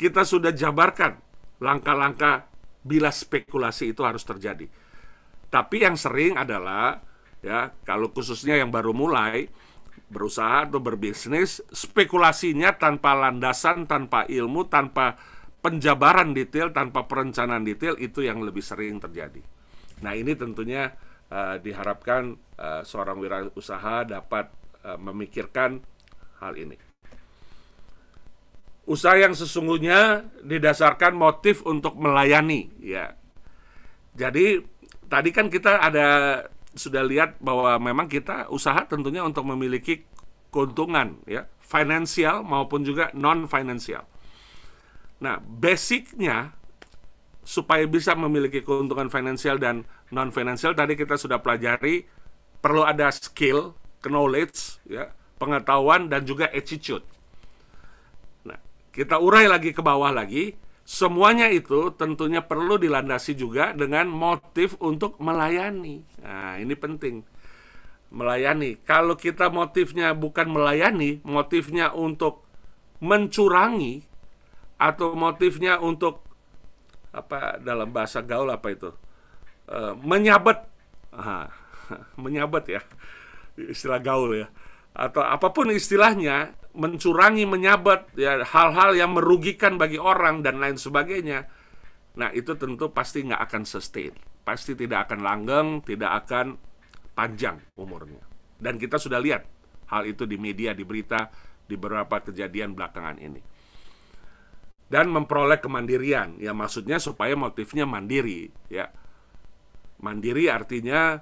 S2: Kita sudah jabarkan langkah-langkah bila spekulasi itu harus terjadi. Tapi yang sering adalah ya, kalau khususnya yang baru mulai berusaha atau berbisnis, spekulasinya tanpa landasan, tanpa ilmu, tanpa penjabaran detail, tanpa perencanaan detail itu yang lebih sering terjadi. Nah, ini tentunya uh, diharapkan uh, seorang wirausaha dapat uh, memikirkan hal ini. Usaha yang sesungguhnya didasarkan motif untuk melayani, ya. Jadi tadi kan kita ada sudah lihat bahwa memang kita usaha tentunya untuk memiliki keuntungan, ya, finansial maupun juga non finansial. Nah, basicnya supaya bisa memiliki keuntungan finansial dan non finansial tadi kita sudah pelajari perlu ada skill, knowledge, ya, pengetahuan dan juga attitude kita urai lagi ke bawah lagi, semuanya itu tentunya perlu dilandasi juga dengan motif untuk melayani. Nah, ini penting. Melayani. Kalau kita motifnya bukan melayani, motifnya untuk mencurangi atau motifnya untuk apa dalam bahasa gaul apa itu? Eh, menyabet. [laughs] menyabet ya. Istilah gaul ya atau apapun istilahnya mencurangi menyabet ya hal-hal yang merugikan bagi orang dan lain sebagainya nah itu tentu pasti nggak akan sustain pasti tidak akan langgeng tidak akan panjang umurnya dan kita sudah lihat hal itu di media di berita di beberapa kejadian belakangan ini dan memperoleh kemandirian ya maksudnya supaya motifnya mandiri ya mandiri artinya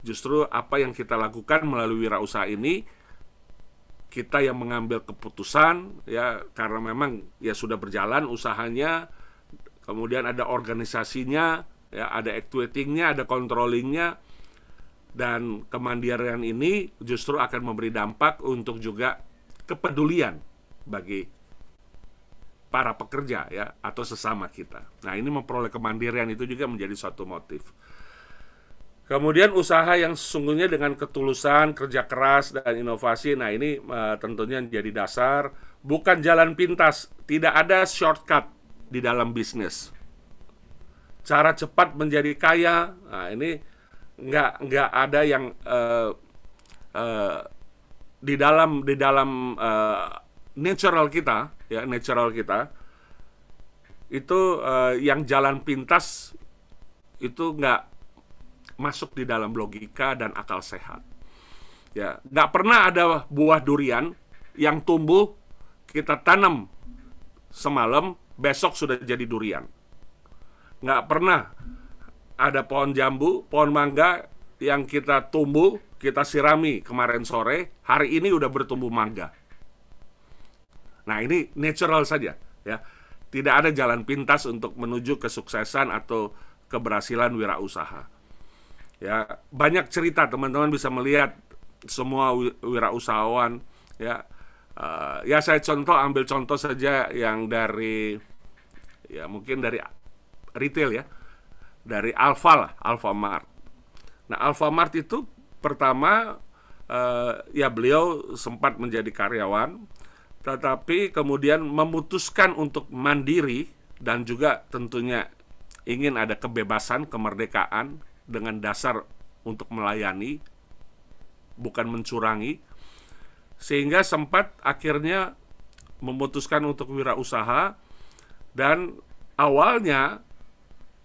S2: justru apa yang kita lakukan melalui wirausaha ini kita yang mengambil keputusan ya karena memang ya sudah berjalan usahanya kemudian ada organisasinya ya ada actuatingnya ada controllingnya dan kemandirian ini justru akan memberi dampak untuk juga kepedulian bagi para pekerja ya atau sesama kita. Nah, ini memperoleh kemandirian itu juga menjadi suatu motif. Kemudian usaha yang sesungguhnya dengan ketulusan, kerja keras dan inovasi. Nah, ini uh, tentunya menjadi dasar bukan jalan pintas, tidak ada shortcut di dalam bisnis. Cara cepat menjadi kaya. Nah, ini nggak nggak ada yang uh, uh, di dalam di dalam uh, natural kita, ya natural kita itu uh, yang jalan pintas itu nggak masuk di dalam logika dan akal sehat. Ya, nggak pernah ada buah durian yang tumbuh kita tanam semalam, besok sudah jadi durian. Nggak pernah ada pohon jambu, pohon mangga yang kita tumbuh, kita sirami kemarin sore, hari ini udah bertumbuh mangga. Nah ini natural saja, ya. Tidak ada jalan pintas untuk menuju kesuksesan atau keberhasilan wirausaha ya banyak cerita teman-teman bisa melihat semua wirausahawan ya uh, ya saya contoh ambil contoh saja yang dari ya mungkin dari retail ya dari Alfa lah Alfamart nah Alfamart itu pertama uh, ya beliau sempat menjadi karyawan tetapi kemudian memutuskan untuk mandiri dan juga tentunya ingin ada kebebasan kemerdekaan dengan dasar untuk melayani, bukan mencurangi, sehingga sempat akhirnya memutuskan untuk wirausaha dan awalnya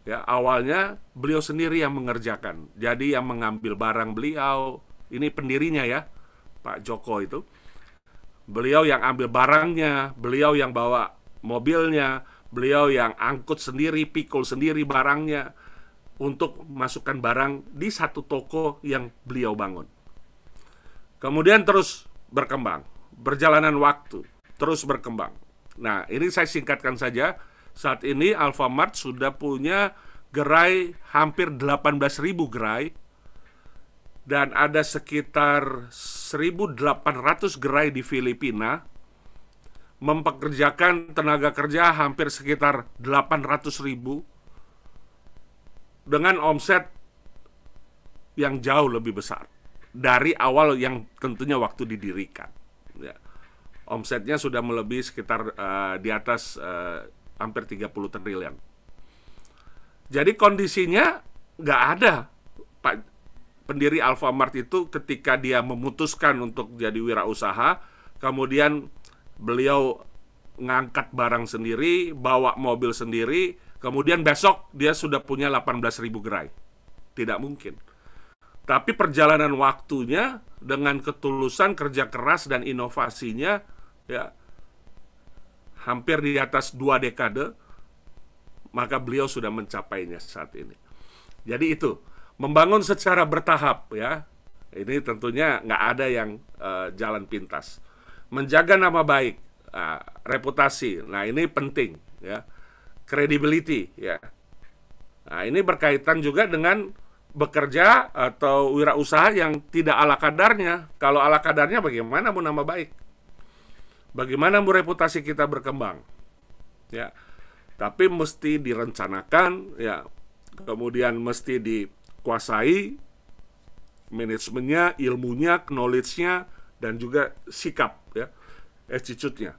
S2: ya awalnya beliau sendiri yang mengerjakan. Jadi yang mengambil barang beliau, ini pendirinya ya, Pak Joko itu. Beliau yang ambil barangnya, beliau yang bawa mobilnya, beliau yang angkut sendiri, pikul sendiri barangnya untuk masukkan barang di satu toko yang beliau bangun. Kemudian terus berkembang, perjalanan waktu, terus berkembang. Nah, ini saya singkatkan saja. Saat ini Alfamart sudah punya gerai hampir 18.000 gerai dan ada sekitar 1.800 gerai di Filipina mempekerjakan tenaga kerja hampir sekitar 800 ribu dengan omset yang jauh lebih besar dari awal yang tentunya waktu didirikan. Ya. Omsetnya sudah melebihi sekitar uh, di atas uh, hampir 30 triliun. Jadi kondisinya nggak ada Pak pendiri Alfamart itu ketika dia memutuskan untuk jadi wirausaha, kemudian beliau ngangkat barang sendiri, bawa mobil sendiri, Kemudian besok dia sudah punya 18.000 gerai. Tidak mungkin. Tapi perjalanan waktunya dengan ketulusan, kerja keras dan inovasinya ya hampir di atas dua dekade maka beliau sudah mencapainya saat ini. Jadi itu membangun secara bertahap ya. Ini tentunya nggak ada yang uh, jalan pintas. Menjaga nama baik, uh, reputasi. Nah ini penting ya credibility ya. Nah, ini berkaitan juga dengan bekerja atau wirausaha yang tidak ala kadarnya. Kalau ala kadarnya bagaimana mau nama baik? Bagaimana mau reputasi kita berkembang? Ya. Tapi mesti direncanakan ya. Kemudian mesti dikuasai manajemennya, ilmunya, knowledge-nya dan juga sikap ya, attitude-nya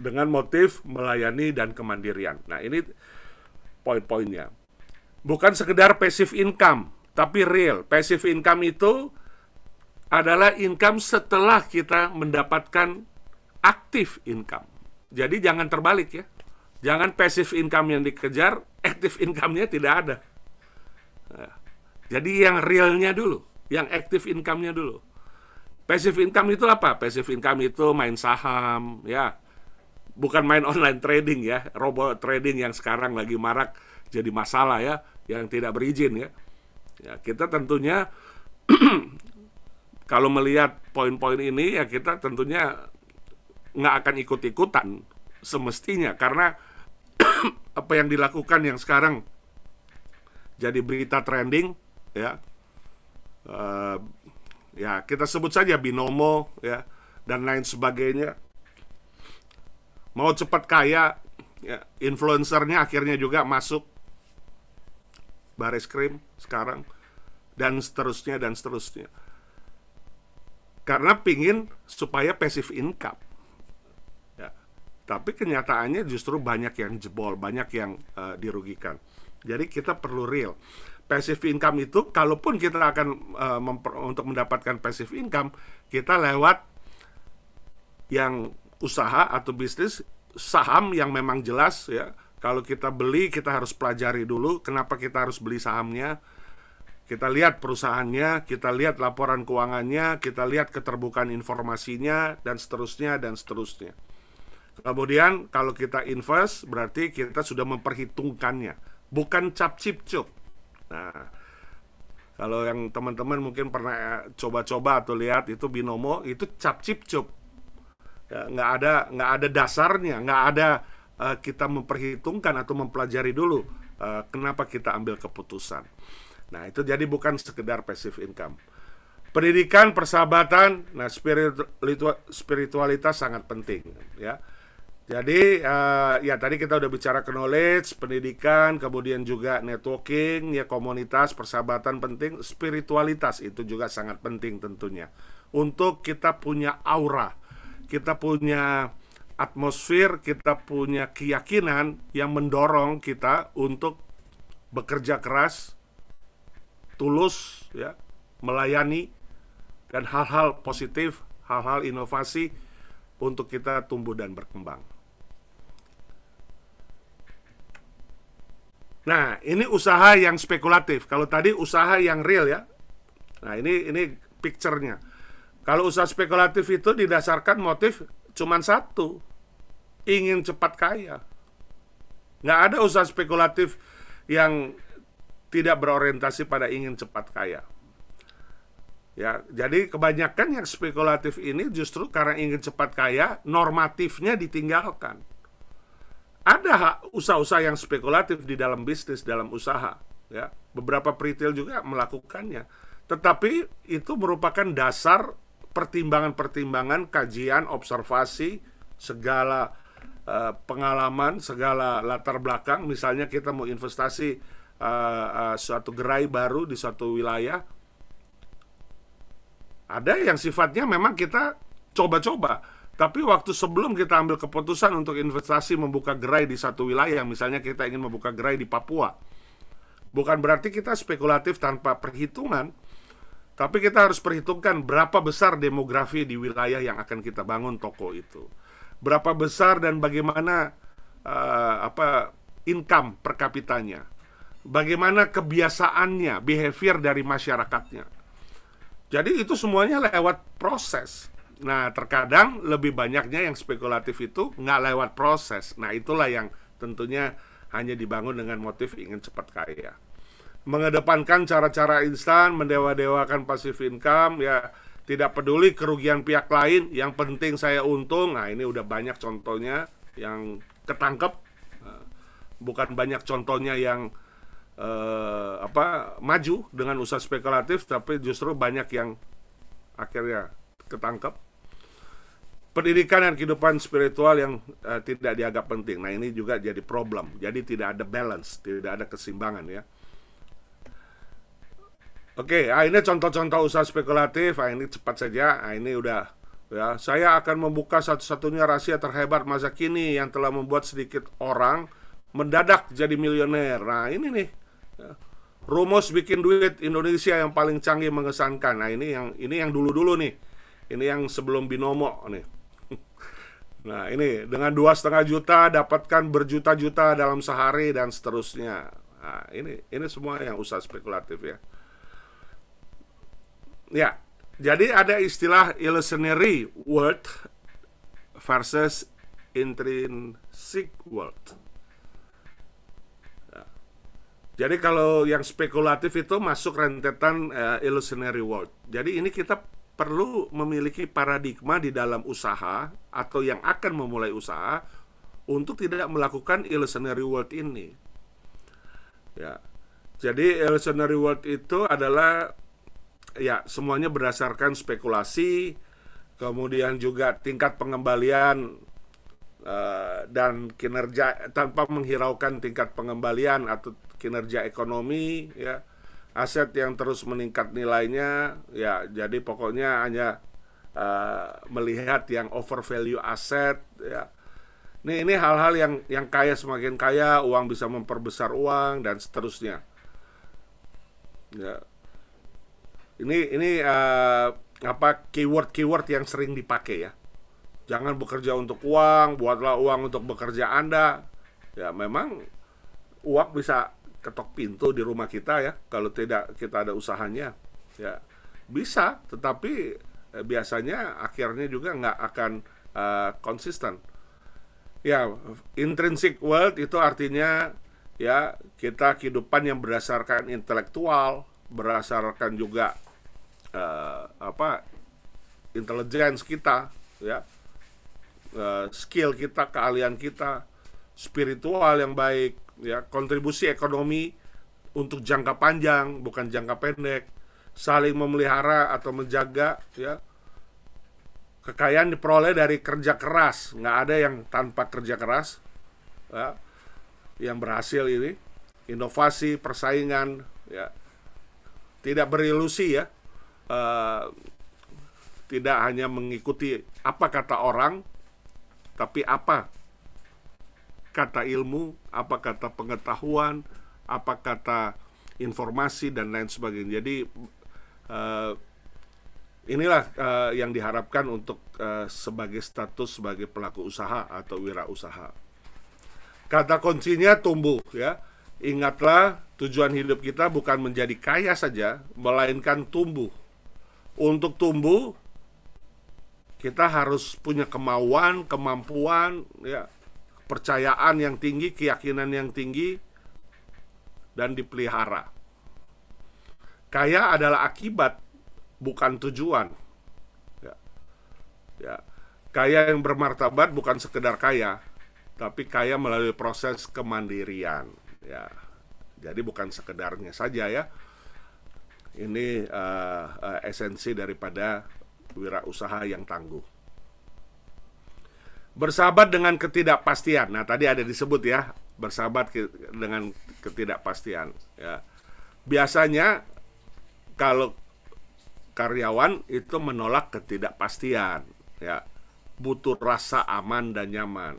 S2: dengan motif melayani dan kemandirian. Nah, ini poin-poinnya. Bukan sekedar passive income, tapi real. Passive income itu adalah income setelah kita mendapatkan aktif income. Jadi jangan terbalik ya. Jangan passive income yang dikejar, [laughs] active income-nya tidak ada. Nah, jadi yang realnya dulu, yang active income-nya dulu. Passive income itu apa? Passive income itu main saham, ya bukan main online trading ya, robot trading yang sekarang lagi marak jadi masalah ya, yang tidak berizin ya. Ya, kita tentunya [clears throat] kalau melihat poin-poin ini ya kita tentunya nggak akan ikut-ikutan semestinya karena [clears throat] apa yang dilakukan yang sekarang jadi berita trending ya uh, ya kita sebut saja binomo ya dan lain sebagainya mau cepat kaya ya, influencernya akhirnya juga masuk baris krim sekarang dan seterusnya dan seterusnya karena pingin supaya passive income ya, tapi kenyataannya justru banyak yang jebol banyak yang uh, dirugikan jadi kita perlu real passive income itu kalaupun kita akan uh, untuk mendapatkan passive income kita lewat yang usaha atau bisnis saham yang memang jelas ya kalau kita beli kita harus pelajari dulu kenapa kita harus beli sahamnya kita lihat perusahaannya, kita lihat laporan keuangannya, kita lihat keterbukaan informasinya, dan seterusnya, dan seterusnya. Kemudian kalau kita invest, berarti kita sudah memperhitungkannya. Bukan cap-cip-cup. Nah, kalau yang teman-teman mungkin pernah eh, coba-coba atau lihat itu binomo, itu cap-cip-cup Ya, nggak ada nggak ada dasarnya nggak ada uh, kita memperhitungkan atau mempelajari dulu uh, kenapa kita ambil keputusan nah itu jadi bukan sekedar passive income pendidikan persahabatan nah spiritualitas sangat penting ya jadi uh, ya tadi kita udah bicara knowledge, pendidikan, kemudian juga networking, ya komunitas, persahabatan penting, spiritualitas itu juga sangat penting tentunya untuk kita punya aura kita punya atmosfer, kita punya keyakinan yang mendorong kita untuk bekerja keras, tulus, ya, melayani, dan hal-hal positif, hal-hal inovasi untuk kita tumbuh dan berkembang. Nah, ini usaha yang spekulatif. Kalau tadi usaha yang real ya. Nah, ini ini picture-nya kalau usaha spekulatif itu didasarkan motif cuma satu, ingin cepat kaya. Nggak ada usaha spekulatif yang tidak berorientasi pada ingin cepat kaya. Ya, jadi kebanyakan yang spekulatif ini justru karena ingin cepat kaya, normatifnya ditinggalkan. Ada usaha-usaha yang spekulatif di dalam bisnis, dalam usaha, ya. Beberapa retail juga melakukannya. Tetapi itu merupakan dasar pertimbangan-pertimbangan, kajian, observasi, segala uh, pengalaman, segala latar belakang. Misalnya kita mau investasi uh, uh, suatu gerai baru di suatu wilayah, ada yang sifatnya memang kita coba-coba. Tapi waktu sebelum kita ambil keputusan untuk investasi membuka gerai di satu wilayah, misalnya kita ingin membuka gerai di Papua, bukan berarti kita spekulatif tanpa perhitungan tapi kita harus perhitungkan berapa besar demografi di wilayah yang akan kita bangun toko itu. Berapa besar dan bagaimana uh, apa income per kapitanya. Bagaimana kebiasaannya, behavior dari masyarakatnya. Jadi itu semuanya lewat proses. Nah, terkadang lebih banyaknya yang spekulatif itu nggak lewat proses. Nah, itulah yang tentunya hanya dibangun dengan motif ingin cepat kaya mengedepankan cara-cara instan, mendewa-dewakan pasif income, ya tidak peduli kerugian pihak lain, yang penting saya untung. Nah ini udah banyak contohnya yang ketangkep, eh, bukan banyak contohnya yang eh, apa maju dengan usaha spekulatif, tapi justru banyak yang akhirnya ketangkep. Pendidikan dan kehidupan spiritual yang eh, tidak dianggap penting. Nah ini juga jadi problem. Jadi tidak ada balance, tidak ada kesimbangan ya Oke, okay, ah, ini contoh-contoh usaha spekulatif. Ah ini cepat saja. Ah ini udah ya. Saya akan membuka satu-satunya rahasia terhebat masa kini yang telah membuat sedikit orang mendadak jadi milioner. Nah, ini nih. Ya. Rumus bikin duit Indonesia yang paling canggih mengesankan. Nah, ini yang ini yang dulu-dulu nih. Ini yang sebelum binomo nih. [laughs] Nah ini dengan dua setengah juta dapatkan berjuta-juta dalam sehari dan seterusnya. Nah, ini ini semua yang usaha spekulatif ya. Ya, jadi ada istilah illusionary world versus intrinsic world. Ya. Jadi kalau yang spekulatif itu masuk rentetan uh, illusionary world. Jadi ini kita perlu memiliki paradigma di dalam usaha atau yang akan memulai usaha untuk tidak melakukan illusionary world ini. Ya. Jadi illusionary world itu adalah ya semuanya berdasarkan spekulasi, kemudian juga tingkat pengembalian uh, dan kinerja tanpa menghiraukan tingkat pengembalian atau kinerja ekonomi ya aset yang terus meningkat nilainya ya jadi pokoknya hanya uh, melihat yang over value aset ya ini ini hal-hal yang yang kaya semakin kaya uang bisa memperbesar uang dan seterusnya ya ini ini uh, apa keyword-keyword yang sering dipakai ya. Jangan bekerja untuk uang, buatlah uang untuk bekerja Anda. Ya memang uang bisa ketok pintu di rumah kita ya kalau tidak kita ada usahanya ya bisa tetapi eh, biasanya akhirnya juga nggak akan uh, konsisten ya intrinsic world itu artinya ya kita kehidupan yang berdasarkan intelektual berdasarkan juga uh, apa intelligence kita ya uh, skill kita keahlian kita spiritual yang baik ya kontribusi ekonomi untuk jangka panjang bukan jangka pendek saling memelihara atau menjaga ya kekayaan diperoleh dari kerja keras nggak ada yang tanpa kerja keras ya, yang berhasil ini inovasi persaingan ya tidak berilusi ya uh, tidak hanya mengikuti apa kata orang, tapi apa kata ilmu, apa kata pengetahuan, apa kata informasi dan lain sebagainya. Jadi uh, inilah uh, yang diharapkan untuk uh, sebagai status sebagai pelaku usaha atau wirausaha. Kata kuncinya tumbuh ya. Ingatlah tujuan hidup kita bukan menjadi kaya saja, melainkan tumbuh untuk tumbuh kita harus punya kemauan, kemampuan, ya, percayaan yang tinggi, keyakinan yang tinggi dan dipelihara. Kaya adalah akibat bukan tujuan. Ya. Ya. Kaya yang bermartabat bukan sekedar kaya, tapi kaya melalui proses kemandirian. Ya. Jadi bukan sekedarnya saja ya, ini uh, uh, esensi daripada wirausaha yang tangguh. Bersahabat dengan ketidakpastian. Nah, tadi ada disebut ya, bersahabat ke dengan ketidakpastian ya. Biasanya kalau karyawan itu menolak ketidakpastian ya. Butuh rasa aman dan nyaman.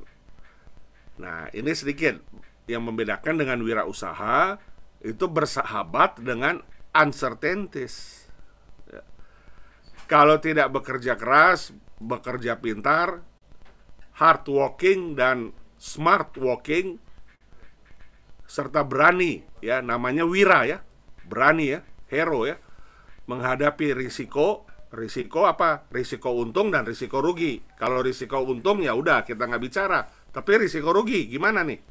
S2: Nah, ini sedikit yang membedakan dengan wirausaha itu bersahabat dengan uncertainties. Ya. Kalau tidak bekerja keras, bekerja pintar, hard working dan smart working serta berani ya namanya wira ya berani ya hero ya menghadapi risiko risiko apa risiko untung dan risiko rugi kalau risiko untung ya udah kita nggak bicara tapi risiko rugi gimana nih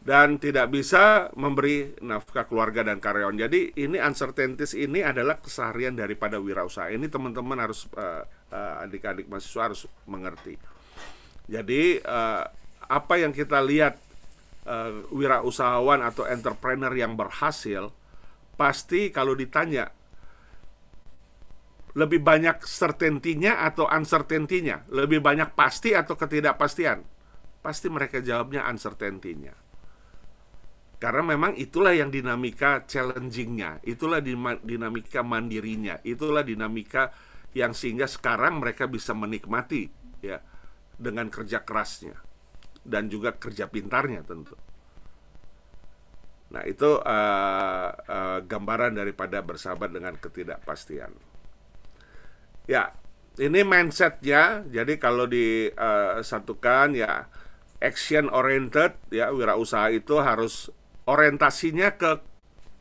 S2: dan tidak bisa memberi nafkah keluarga dan karyawan. Jadi ini uncertainties ini adalah keseharian daripada wirausaha. Ini teman-teman harus uh, uh, mahasiswa harus mengerti. Jadi uh, apa yang kita lihat uh, wirausahawan atau entrepreneur yang berhasil pasti kalau ditanya lebih banyak certainty atau uncertainty-nya, lebih banyak pasti atau ketidakpastian. Pasti mereka jawabnya uncertainty-nya karena memang itulah yang dinamika challengingnya, itulah dinamika mandirinya, itulah dinamika yang sehingga sekarang mereka bisa menikmati ya dengan kerja kerasnya dan juga kerja pintarnya tentu. Nah itu uh, uh, gambaran daripada bersahabat dengan ketidakpastian. Ya ini mindsetnya, jadi kalau disatukan eh, ya action oriented ya wirausaha itu harus orientasinya ke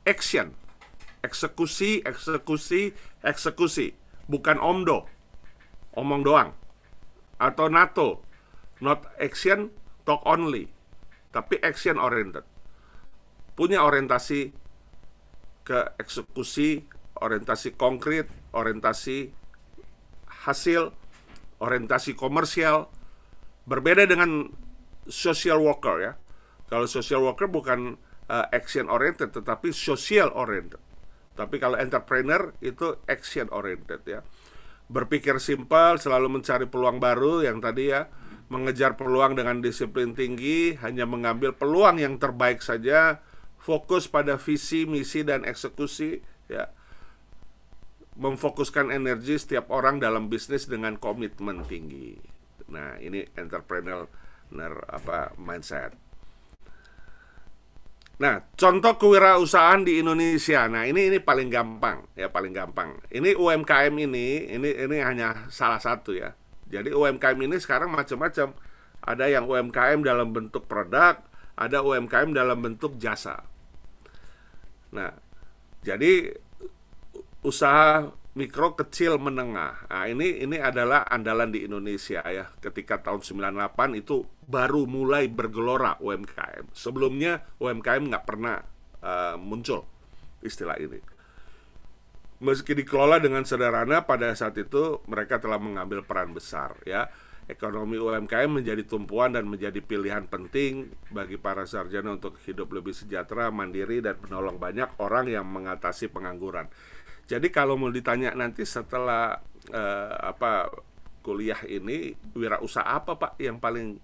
S2: action, eksekusi, eksekusi, eksekusi, bukan omdo, omong doang, atau NATO, not action, talk only, tapi action oriented, punya orientasi ke eksekusi, orientasi konkret, orientasi hasil, orientasi komersial, berbeda dengan social worker ya. Kalau social worker bukan uh, action oriented tetapi social oriented. Tapi kalau entrepreneur itu action oriented ya. Berpikir simpel, selalu mencari peluang baru yang tadi ya, mengejar peluang dengan disiplin tinggi, hanya mengambil peluang yang terbaik saja, fokus pada visi, misi dan eksekusi ya. Memfokuskan energi setiap orang dalam bisnis dengan komitmen tinggi. Nah, ini entrepreneur apa mindset. Nah, contoh kewirausahaan di Indonesia. Nah, ini ini paling gampang ya, paling gampang. Ini UMKM ini, ini ini hanya salah satu ya. Jadi UMKM ini sekarang macam-macam. Ada yang UMKM dalam bentuk produk, ada UMKM dalam bentuk jasa. Nah, jadi usaha mikro kecil menengah. Nah, ini ini adalah andalan di Indonesia ya. Ketika tahun 98 itu baru mulai bergelora UMKM. Sebelumnya UMKM nggak pernah uh, muncul istilah ini. Meski dikelola dengan sederhana pada saat itu mereka telah mengambil peran besar ya. Ekonomi UMKM menjadi tumpuan dan menjadi pilihan penting bagi para sarjana untuk hidup lebih sejahtera, mandiri dan menolong banyak orang yang mengatasi pengangguran jadi kalau mau ditanya nanti setelah eh, apa kuliah ini wirausaha apa Pak yang paling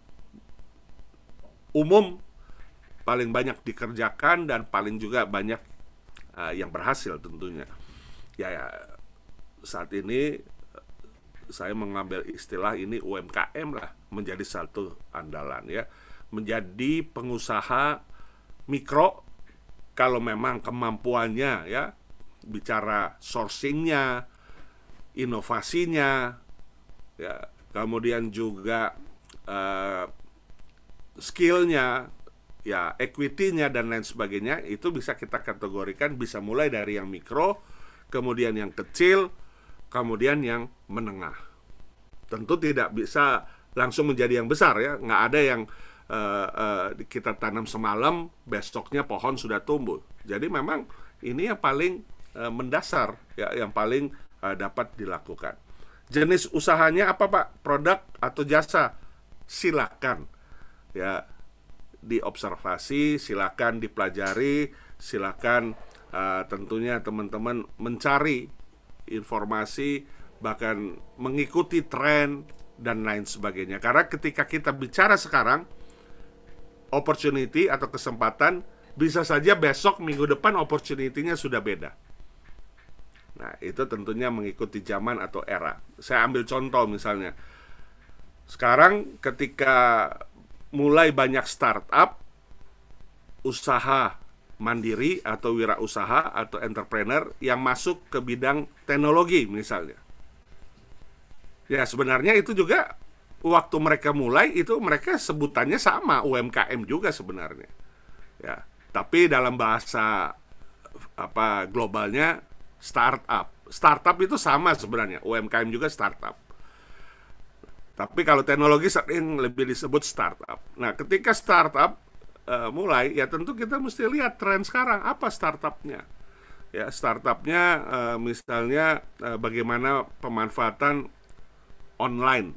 S2: umum paling banyak dikerjakan dan paling juga banyak uh, yang berhasil tentunya. Ya, ya saat ini saya mengambil istilah ini UMKM lah menjadi satu andalan ya. Menjadi pengusaha mikro kalau memang kemampuannya ya bicara sourcingnya, inovasinya, ya, kemudian juga uh, skillnya, ya equity-nya dan lain sebagainya itu bisa kita kategorikan bisa mulai dari yang mikro, kemudian yang kecil, kemudian yang menengah. Tentu tidak bisa langsung menjadi yang besar ya, nggak ada yang uh, uh, kita tanam semalam besoknya pohon sudah tumbuh. Jadi memang ini yang paling Eh, mendasar ya, yang paling eh, dapat dilakukan. Jenis usahanya apa Pak? Produk atau jasa? Silakan ya diobservasi, silakan dipelajari, silakan uh, tentunya teman-teman mencari informasi bahkan mengikuti tren dan lain sebagainya. Karena ketika kita bicara sekarang opportunity atau kesempatan bisa saja besok minggu depan opportunity-nya sudah beda. Nah, itu tentunya mengikuti zaman atau era. Saya ambil contoh misalnya. Sekarang ketika mulai banyak startup, usaha mandiri atau wirausaha atau entrepreneur yang masuk ke bidang teknologi misalnya. Ya, sebenarnya itu juga waktu mereka mulai itu mereka sebutannya sama UMKM juga sebenarnya. Ya, tapi dalam bahasa apa globalnya startup. Startup itu sama sebenarnya, UMKM juga startup. Tapi kalau teknologi sering lebih disebut startup. Nah, ketika startup uh, mulai, ya tentu kita mesti lihat tren sekarang apa startupnya. Ya, startupnya uh, misalnya uh, bagaimana pemanfaatan online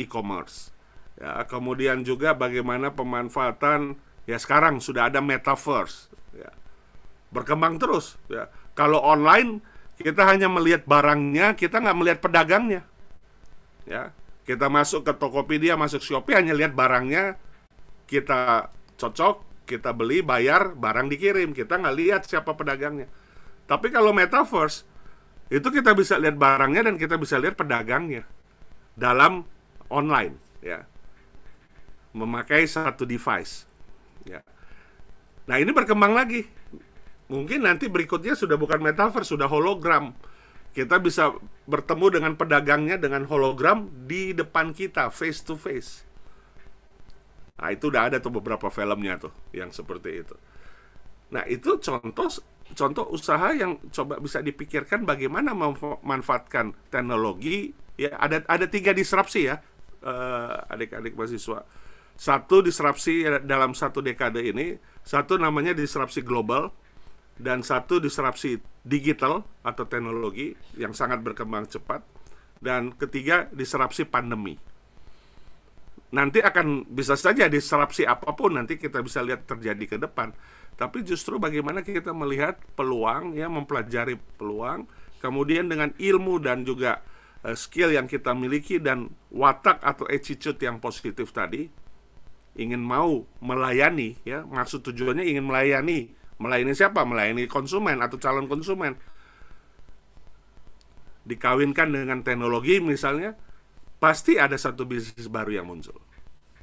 S2: e-commerce. Ya, kemudian juga bagaimana pemanfaatan ya sekarang sudah ada metaverse. Ya. Berkembang terus. Ya. Kalau online kita hanya melihat barangnya, kita nggak melihat pedagangnya. Ya, kita masuk ke Tokopedia, masuk Shopee hanya lihat barangnya, kita cocok, kita beli, bayar, barang dikirim. Kita nggak lihat siapa pedagangnya. Tapi kalau metaverse itu kita bisa lihat barangnya dan kita bisa lihat pedagangnya dalam online, ya. Memakai satu device. Ya. Nah, ini berkembang lagi mungkin nanti berikutnya sudah bukan metaverse, sudah hologram. Kita bisa bertemu dengan pedagangnya dengan hologram di depan kita, face to face. Nah, itu udah ada tuh beberapa filmnya tuh yang seperti itu. Nah, itu contoh contoh usaha yang coba bisa dipikirkan bagaimana memanfaatkan teknologi ya ada ada tiga disrupsi ya eh, adik-adik mahasiswa satu disrupsi dalam satu dekade ini satu namanya disrupsi global dan satu disrupsi digital atau teknologi yang sangat berkembang cepat dan ketiga disrupsi pandemi. Nanti akan bisa saja disrupsi apapun nanti kita bisa lihat terjadi ke depan. Tapi justru bagaimana kita melihat peluang ya mempelajari peluang kemudian dengan ilmu dan juga eh, skill yang kita miliki dan watak atau attitude yang positif tadi ingin mau melayani ya maksud tujuannya ingin melayani Melayani siapa? Melayani konsumen atau calon konsumen. Dikawinkan dengan teknologi misalnya, pasti ada satu bisnis baru yang muncul.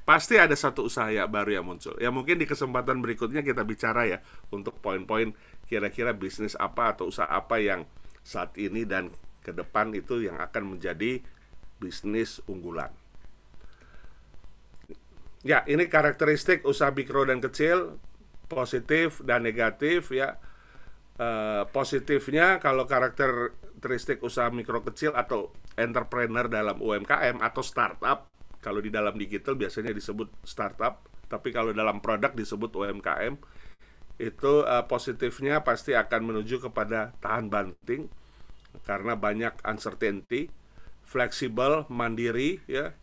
S2: Pasti ada satu usaha baru yang muncul. Ya mungkin di kesempatan berikutnya kita bicara ya untuk poin-poin kira-kira bisnis apa atau usaha apa yang saat ini dan ke depan itu yang akan menjadi bisnis unggulan. Ya, ini karakteristik usaha mikro dan kecil positif dan negatif ya. Uh, positifnya kalau karakter karakteristik usaha mikro kecil atau entrepreneur dalam UMKM atau startup kalau di dalam digital biasanya disebut startup tapi kalau dalam produk disebut UMKM itu uh, positifnya pasti akan menuju kepada tahan banting karena banyak uncertainty fleksibel mandiri ya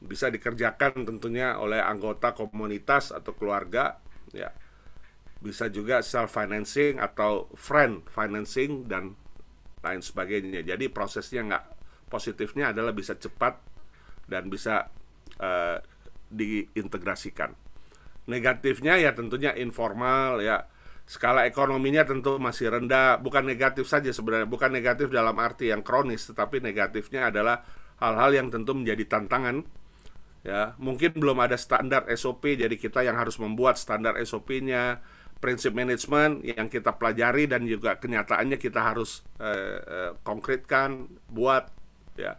S2: bisa dikerjakan tentunya oleh anggota komunitas atau keluarga ya bisa juga self financing atau friend financing dan lain sebagainya jadi prosesnya nggak positifnya adalah bisa cepat dan bisa uh, diintegrasikan negatifnya ya tentunya informal ya skala ekonominya tentu masih rendah bukan negatif saja sebenarnya bukan negatif dalam arti yang kronis tetapi negatifnya adalah hal-hal yang tentu menjadi tantangan ya mungkin belum ada standar SOP jadi kita yang harus membuat standar SOP-nya prinsip manajemen yang kita pelajari dan juga kenyataannya kita harus eh, eh, konkretkan buat ya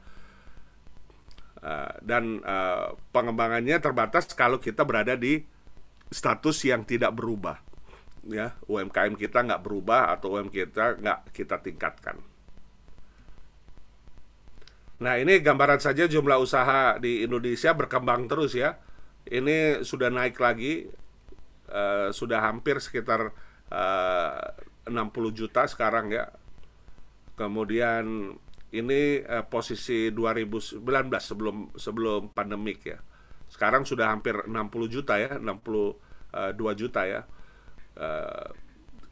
S2: uh, dan uh, pengembangannya terbatas kalau kita berada di status yang tidak berubah ya UMKM kita nggak berubah atau UMKM kita nggak kita tingkatkan Nah, ini gambaran saja jumlah usaha di Indonesia berkembang terus ya. Ini sudah naik lagi, uh, sudah hampir sekitar eh, uh, 60 juta sekarang ya. Kemudian ini uh, posisi 2019 sebelum sebelum pandemik ya. Sekarang sudah hampir 60 juta ya, 62 juta ya. Uh,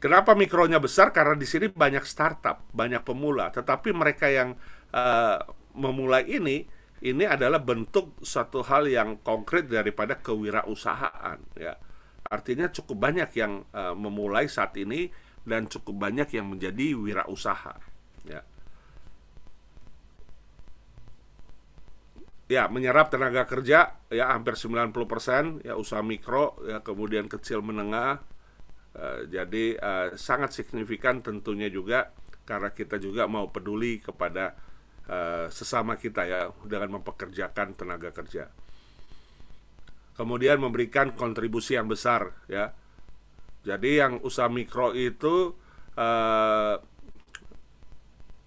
S2: kenapa mikronya besar? Karena di sini banyak startup, banyak pemula. Tetapi mereka yang uh, memulai ini ini adalah bentuk satu hal yang konkret daripada kewirausahaan ya artinya cukup banyak yang uh, memulai saat ini dan cukup banyak yang menjadi wirausaha ya ya menyerap tenaga kerja ya hampir 90% ya usaha mikro ya kemudian kecil menengah uh, jadi uh, sangat signifikan tentunya juga karena kita juga mau peduli kepada uh, sesama kita ya dengan mempekerjakan tenaga kerja. Kemudian memberikan kontribusi yang besar ya. Jadi yang usaha mikro itu uh,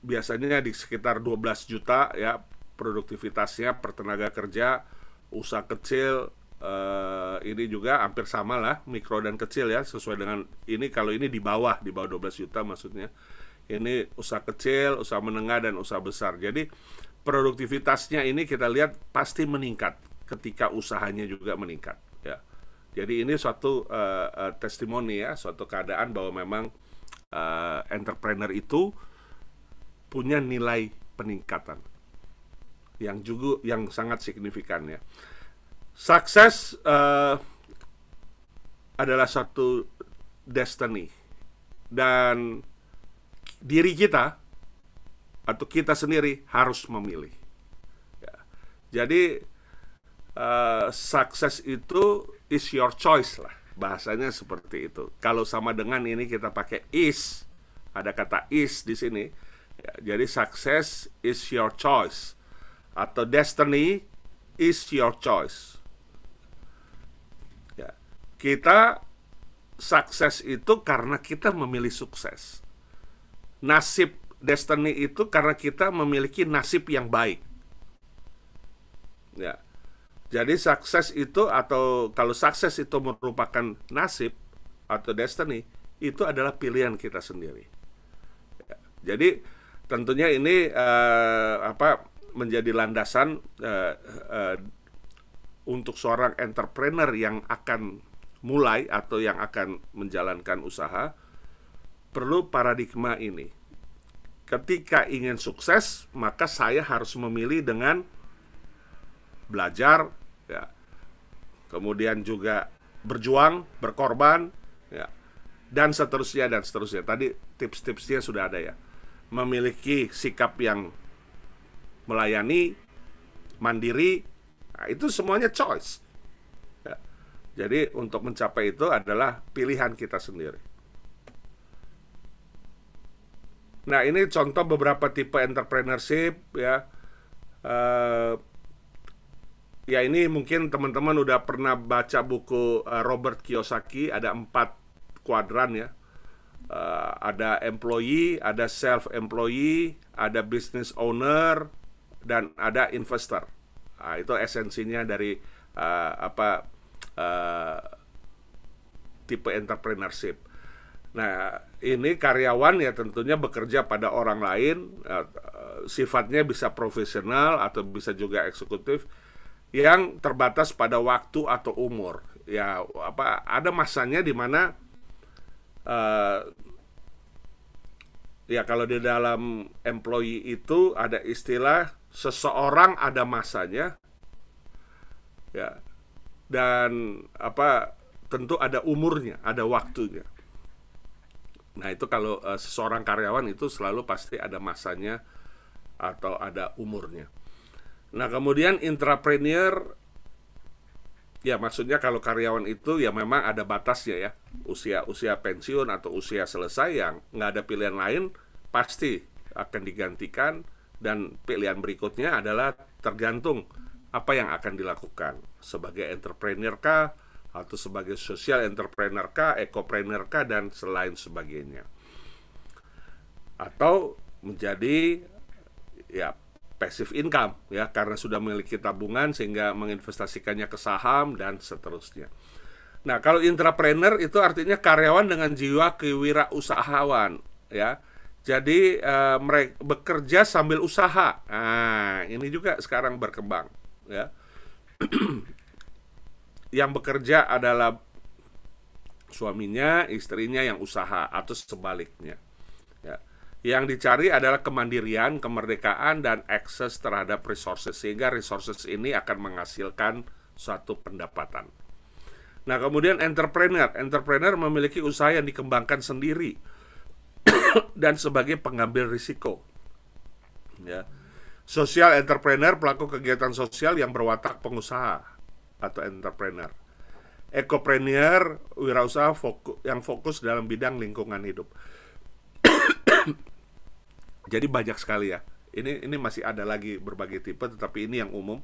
S2: biasanya di sekitar 12 juta ya produktivitasnya per tenaga kerja usaha kecil eh, ini juga hampir sama lah mikro dan kecil ya sesuai dengan ini kalau ini di bawah di bawah 12 juta maksudnya ini usaha kecil, usaha menengah dan usaha besar. Jadi produktivitasnya ini kita lihat pasti meningkat ketika usahanya juga meningkat ya. Jadi ini suatu uh, uh, testimoni ya, suatu keadaan bahwa memang uh, entrepreneur itu punya nilai peningkatan yang juga yang sangat signifikan ya. Sukses uh, adalah satu destiny dan diri kita atau kita sendiri harus memilih. Ya. Jadi uh, sukses itu is your choice lah bahasanya seperti itu. Kalau sama dengan ini kita pakai is ada kata is di sini. Ya, jadi sukses is your choice atau destiny is your choice. Ya. Kita sukses itu karena kita memilih sukses nasib destiny itu karena kita memiliki nasib yang baik. Ya. Jadi sukses itu atau kalau sukses itu merupakan nasib atau destiny itu adalah pilihan kita sendiri. Ya. Jadi tentunya ini uh, apa menjadi landasan uh, uh, untuk seorang entrepreneur yang akan mulai atau yang akan menjalankan usaha perlu paradigma ini ketika ingin sukses maka saya harus memilih dengan belajar ya kemudian juga berjuang berkorban ya dan seterusnya dan seterusnya tadi tips-tipsnya sudah ada ya memiliki sikap yang melayani mandiri nah, itu semuanya choice ya. jadi untuk mencapai itu adalah pilihan kita sendiri Nah ini contoh beberapa tipe entrepreneurship ya. Uh, ya ini mungkin teman-teman udah pernah baca buku uh, Robert Kiyosaki ada empat kuadran ya. Uh, ada employee, ada self employee, ada business owner, dan ada investor. Nah, itu esensinya dari uh, apa uh, tipe entrepreneurship. Nah ini karyawan ya tentunya bekerja pada orang lain eh, eh, sifatnya bisa profesional atau bisa juga eksekutif yang terbatas pada waktu atau umur ya apa ada masanya di mana uh, ya kalau di dalam employee itu ada istilah seseorang ada masanya ya dan apa tentu ada umurnya ada waktunya Nah itu kalau uh, seseorang karyawan itu selalu pasti ada masanya atau ada umurnya. Nah kemudian intrapreneur, ya maksudnya kalau karyawan itu ya memang ada batasnya ya usia usia pensiun atau usia selesai yang nggak ada pilihan lain pasti akan digantikan dan pilihan berikutnya adalah tergantung apa yang akan dilakukan sebagai entrepreneur kah atau sebagai social entrepreneur kah, ecopreneur kah dan selain sebagainya. Atau menjadi ya passive income ya karena sudah memiliki tabungan sehingga menginvestasikannya ke saham dan seterusnya. Nah, kalau intrapreneur itu artinya karyawan dengan jiwa kewirausahawan ya. Jadi e, eh, mereka bekerja sambil usaha. Nah, ini juga sekarang berkembang ya. [clears throat] yang bekerja adalah suaminya, istrinya yang usaha atau sebaliknya. Ya. Yang dicari adalah kemandirian, kemerdekaan, dan akses terhadap resources sehingga resources ini akan menghasilkan suatu pendapatan. Nah, kemudian entrepreneur, entrepreneur memiliki usaha yang dikembangkan sendiri [coughs] dan sebagai pengambil risiko. Ya. Social entrepreneur pelaku kegiatan sosial yang berwatak pengusaha atau entrepreneur. Ecopreneur, wirausaha fokus, yang fokus dalam bidang lingkungan hidup. [coughs] Jadi banyak sekali ya. Ini ini masih ada lagi berbagai tipe, tetapi ini yang umum.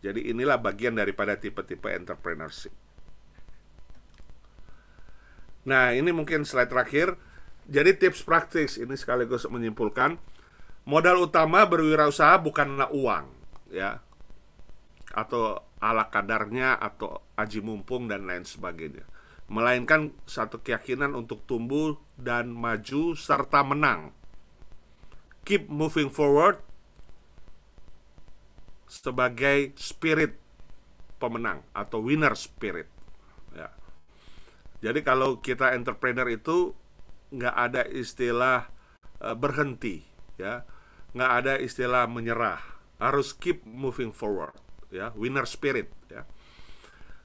S2: Jadi inilah bagian daripada tipe-tipe entrepreneurship. Nah, ini mungkin slide terakhir. Jadi tips praktis ini sekaligus menyimpulkan modal utama berwirausaha bukanlah uang, ya atau ala kadarnya atau aji mumpung dan lain sebagainya melainkan satu keyakinan untuk tumbuh dan maju serta menang. Keep moving forward sebagai spirit pemenang atau winner spirit. Ya. Jadi kalau kita entrepreneur itu nggak ada istilah e, berhenti, ya, nggak ada istilah menyerah, harus keep moving forward ya, winner spirit ya.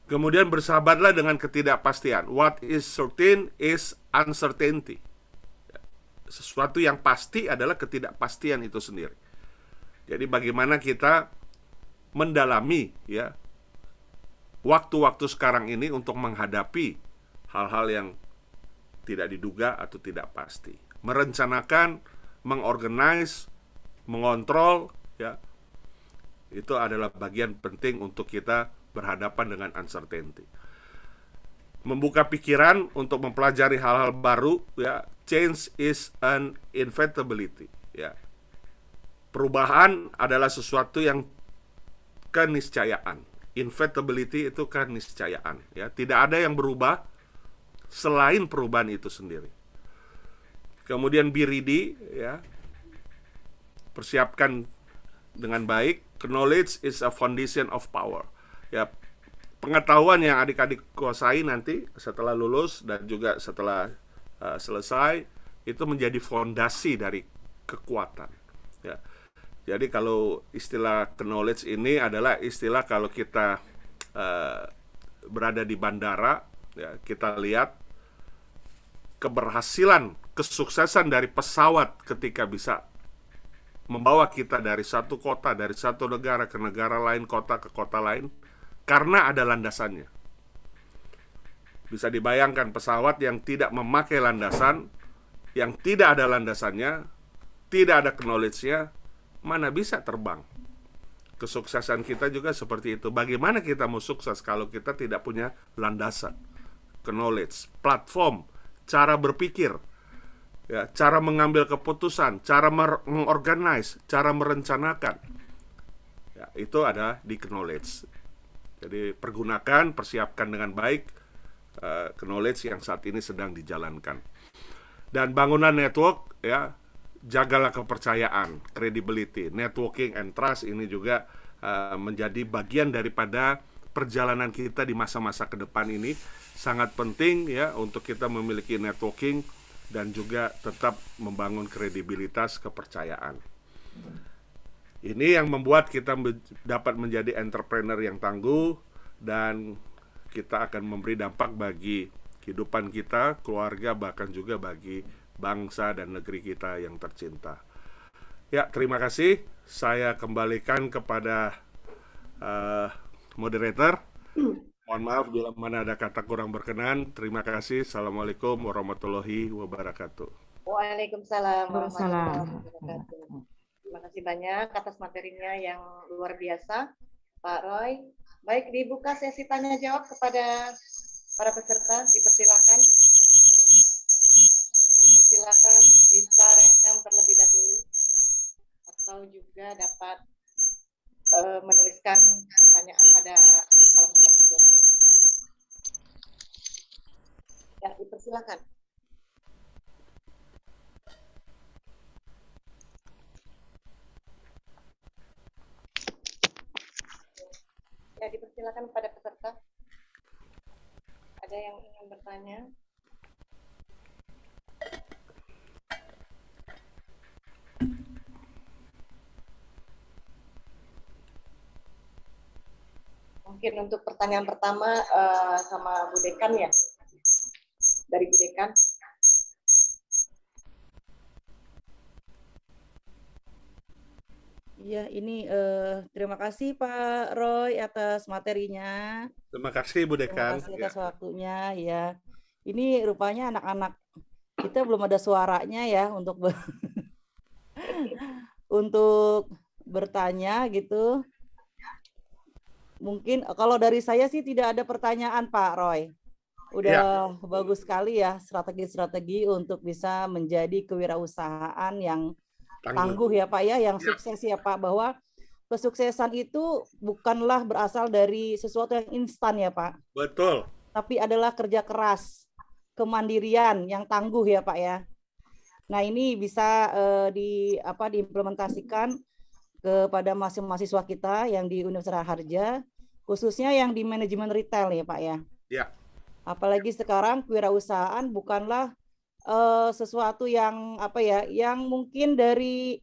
S2: Kemudian bersahabatlah dengan ketidakpastian. What is certain is uncertainty. Ya. Sesuatu yang pasti adalah ketidakpastian itu sendiri. Jadi bagaimana kita mendalami ya waktu-waktu sekarang ini untuk menghadapi hal-hal yang tidak diduga atau tidak pasti. Merencanakan, mengorganize, mengontrol ya itu adalah bagian penting untuk kita berhadapan dengan uncertainty. Membuka pikiran untuk mempelajari hal-hal baru, ya, change is an inevitability, ya. Perubahan adalah sesuatu yang keniscayaan. Inevitability itu keniscayaan, ya. Tidak ada yang berubah selain perubahan itu sendiri. Kemudian biridi, ya. Persiapkan dengan baik, knowledge is a foundation of power. Ya, pengetahuan yang adik-adik kuasai nanti setelah lulus dan juga setelah uh, selesai itu menjadi fondasi dari kekuatan. Ya. Jadi kalau istilah knowledge ini adalah istilah kalau kita uh, berada di bandara, ya, kita lihat keberhasilan, kesuksesan dari pesawat ketika bisa membawa kita dari satu kota, dari satu negara ke negara lain, kota ke kota lain, karena ada landasannya. Bisa dibayangkan pesawat yang tidak memakai landasan, yang tidak ada landasannya, tidak ada knowledge-nya, mana bisa terbang. Kesuksesan kita juga seperti itu. Bagaimana kita mau sukses kalau kita tidak punya landasan, knowledge, platform, cara berpikir, ya, cara mengambil keputusan, cara mengorganize, cara merencanakan. Ya, itu ada di knowledge. Jadi pergunakan, persiapkan dengan baik uh, knowledge yang saat ini sedang dijalankan. Dan bangunan network ya jagalah kepercayaan, credibility, networking and trust ini juga uh, menjadi bagian daripada perjalanan kita di masa-masa ke depan ini sangat penting ya untuk kita memiliki networking dan juga tetap membangun kredibilitas kepercayaan. Ini yang membuat kita dapat menjadi entrepreneur yang tangguh dan kita akan memberi dampak bagi kehidupan kita, keluarga bahkan juga bagi bangsa dan negeri kita yang tercinta. Ya, terima kasih. Saya kembalikan kepada uh, moderator. Hmm. Mohon maaf bila mana ada kata kurang berkenan. Terima kasih. Assalamualaikum warahmatullahi wabarakatuh.
S1: Waalaikumsalam warahmatullahi wabarakatuh. Terima kasih banyak atas materinya yang luar biasa, Pak Roy. Baik, dibuka sesi tanya jawab kepada para peserta. Dipersilakan. Dipersilakan bisa resem terlebih dahulu atau juga dapat uh, menuliskan Ya, dipersilakan. Ya, dipersilakan pada peserta. Ada yang ingin bertanya? Mungkin untuk pertanyaan pertama uh, sama Bu Dekan ya.
S6: Ya, ini uh, terima kasih Pak Roy atas materinya.
S2: Terima kasih Bu Dekan. Terima kasih ya. atas
S6: ya. waktunya ya. Ini rupanya anak-anak kita belum ada suaranya ya untuk ber [laughs] untuk bertanya gitu. Mungkin kalau dari saya sih tidak ada pertanyaan Pak Roy.
S2: Udah
S6: ya. bagus sekali ya strategi-strategi untuk bisa menjadi kewirausahaan yang tangguh. tangguh ya Pak ya, yang ya. sukses ya Pak bahwa kesuksesan itu bukanlah berasal dari sesuatu yang instan ya Pak. Betul. Tapi adalah kerja keras, kemandirian yang tangguh ya Pak ya. Nah ini bisa uh, di apa diimplementasikan kepada mahasiswa kita yang di Universitas Harja, khususnya yang di manajemen retail ya Pak ya. Ya. Apalagi sekarang kewirausahaan bukanlah uh, sesuatu yang apa ya yang mungkin dari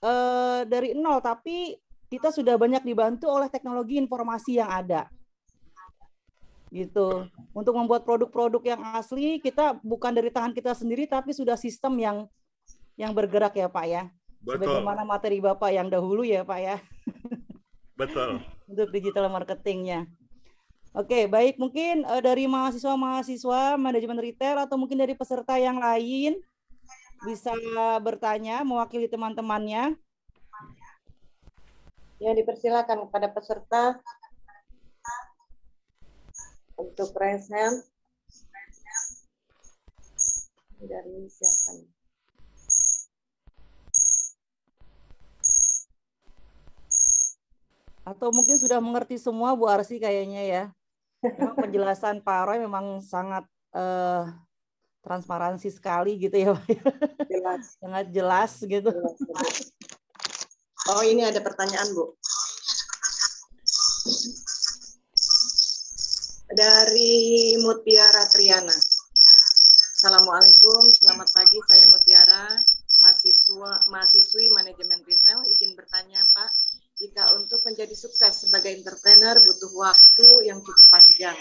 S6: uh, dari nol tapi kita sudah banyak dibantu oleh teknologi informasi yang ada gitu untuk membuat produk-produk yang asli kita bukan dari tangan kita sendiri tapi sudah sistem yang yang bergerak ya pak ya
S2: Bagaimana
S6: materi bapak yang dahulu ya pak ya betul [laughs] untuk digital marketingnya Oke, baik. Mungkin uh, dari mahasiswa-mahasiswa manajemen retail atau mungkin dari peserta yang lain bisa bertanya mewakili
S1: teman-temannya. Ya, dipersilakan kepada peserta untuk raise Dari siapa nih?
S6: Atau mungkin sudah mengerti semua Bu Arsi kayaknya ya memang penjelasan Pak Roy memang sangat uh, transparansi sekali gitu ya Jelas. [laughs] sangat jelas gitu.
S1: Oh ini ada pertanyaan Bu. Dari Mutiara Triana. Assalamualaikum, selamat pagi. Saya Mutiara, mahasiswa mahasiswi manajemen retail. Izin bertanya Pak, jika untuk menjadi sukses sebagai entrepreneur butuh waktu yang cukup panjang.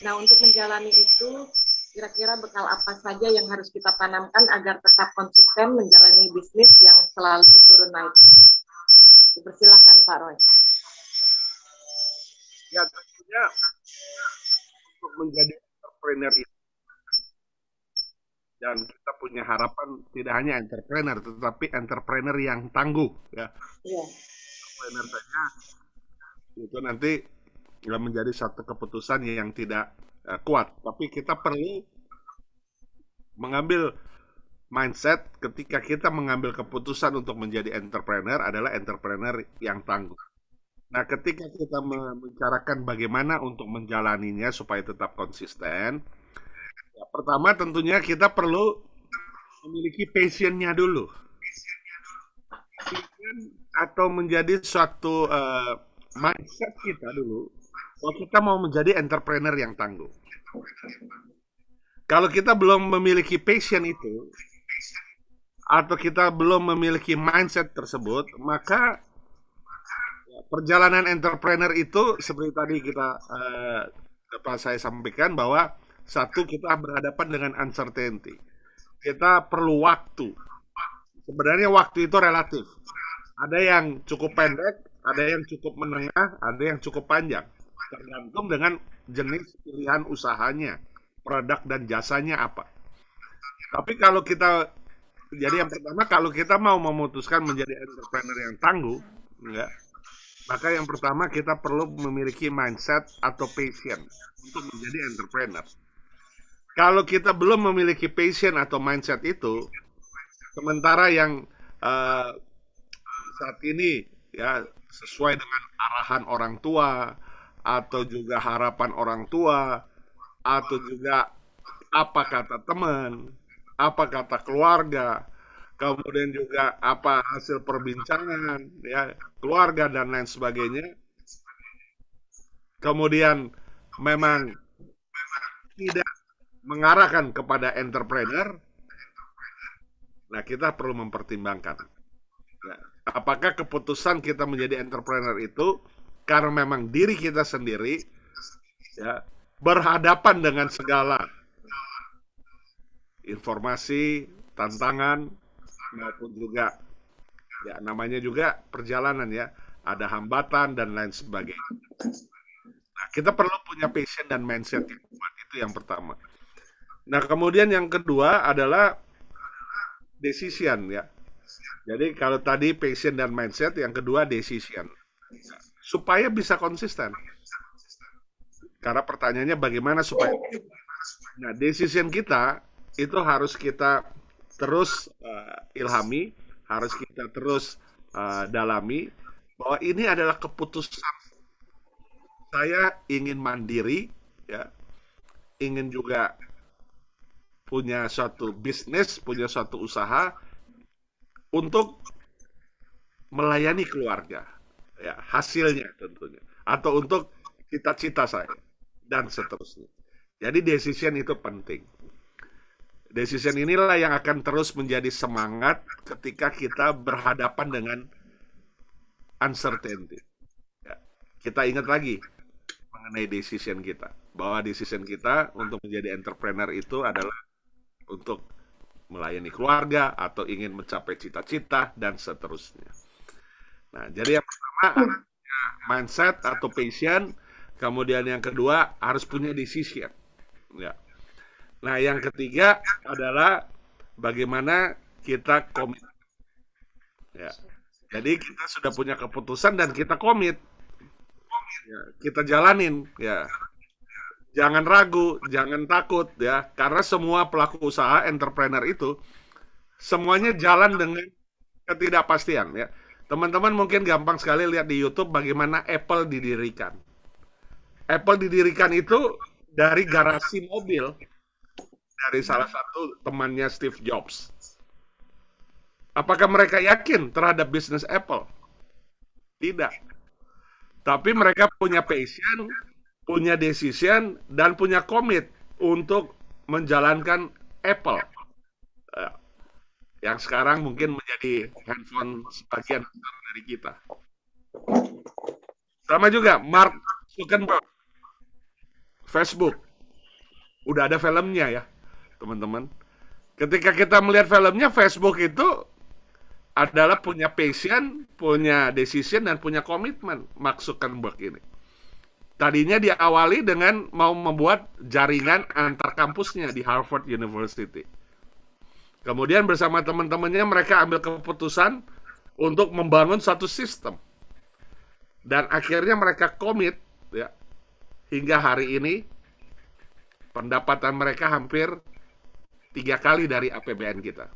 S1: Nah, untuk menjalani itu, kira-kira bekal apa saja yang harus kita tanamkan agar tetap konsisten menjalani bisnis yang selalu turun naik? Dipersilahkan Pak Roy.
S2: Ya, tentunya untuk menjadi entrepreneur itu dan kita punya harapan tidak hanya entrepreneur tetapi entrepreneur yang tangguh ya. Yeah kinerjanya itu nanti menjadi satu keputusan yang tidak uh, kuat. Tapi kita perlu mengambil mindset ketika kita mengambil keputusan untuk menjadi entrepreneur adalah entrepreneur yang tangguh. Nah, ketika kita membicarakan bagaimana untuk menjalaninya supaya tetap konsisten, ya, pertama tentunya kita perlu memiliki passionnya dulu atau menjadi suatu uh, mindset kita dulu kalau kita mau menjadi entrepreneur yang tangguh. Kalau kita belum memiliki passion itu atau kita belum memiliki mindset tersebut, maka ya, perjalanan entrepreneur itu seperti tadi kita uh, eh, apa saya sampaikan bahwa satu kita berhadapan dengan uncertainty. Kita perlu waktu sebenarnya waktu itu relatif. Ada yang cukup pendek, ada yang cukup menengah, ada yang cukup panjang. Tergantung dengan jenis pilihan usahanya, produk dan jasanya apa. Tapi kalau kita jadi yang pertama kalau kita mau memutuskan menjadi entrepreneur yang tangguh, enggak, maka yang pertama kita perlu memiliki mindset atau passion untuk menjadi entrepreneur. Kalau kita belum memiliki passion atau mindset itu, Sementara yang uh, saat ini ya sesuai dengan arahan orang tua atau juga harapan orang tua atau juga apa kata teman, apa kata keluarga, kemudian juga apa hasil perbincangan ya keluarga dan lain sebagainya. Kemudian memang tidak mengarahkan kepada entrepreneur Nah, kita perlu mempertimbangkan. Nah, apakah keputusan kita menjadi entrepreneur itu karena memang diri kita sendiri ya berhadapan dengan segala informasi, tantangan maupun juga ya namanya juga perjalanan ya, ada hambatan dan lain sebagainya. Nah, kita perlu punya passion dan mindset yang kuat itu yang pertama. Nah, kemudian yang kedua adalah decision ya. Jadi kalau tadi passion dan mindset, yang kedua decision. Supaya bisa konsisten. Karena pertanyaannya bagaimana supaya Nah, decision kita itu harus kita terus uh, ilhami, harus kita terus uh, dalami bahwa ini adalah keputusan saya ingin mandiri ya. Ingin juga punya suatu bisnis, punya suatu usaha untuk melayani keluarga. Ya, hasilnya tentunya atau untuk cita-cita saya dan seterusnya. Jadi decision itu penting. Decision inilah yang akan terus menjadi semangat ketika kita berhadapan dengan uncertainty. Ya. Kita ingat lagi mengenai decision kita bahwa decision kita untuk menjadi entrepreneur itu adalah untuk melayani keluarga atau ingin mencapai cita-cita dan seterusnya. Nah, jadi yang pertama hmm. mindset atau passion, kemudian yang kedua harus punya decision. Ya. Nah, yang ketiga adalah bagaimana kita komit. Ya. Jadi kita sudah punya keputusan dan kita komit. Ya, kita jalanin ya jangan ragu, jangan takut ya, karena semua pelaku usaha entrepreneur itu semuanya jalan dengan ketidakpastian ya. Teman-teman mungkin gampang sekali lihat di YouTube bagaimana Apple didirikan. Apple didirikan itu dari garasi mobil dari salah satu temannya Steve Jobs. Apakah mereka yakin terhadap bisnis Apple? Tidak. Tapi mereka punya passion, punya decision dan punya komit untuk menjalankan Apple eh, yang sekarang mungkin menjadi handphone sebagian dari kita. Sama juga Mark Zuckerberg, Facebook, udah ada filmnya ya, teman-teman. Ketika kita melihat filmnya, Facebook itu adalah punya passion, punya decision, dan punya komitmen Mark Zuckerberg ini. Tadinya diawali dengan mau membuat jaringan antar kampusnya di Harvard University. Kemudian bersama teman-temannya mereka ambil keputusan untuk membangun satu sistem. Dan akhirnya mereka komit ya hingga hari ini pendapatan mereka hampir tiga kali dari APBN kita.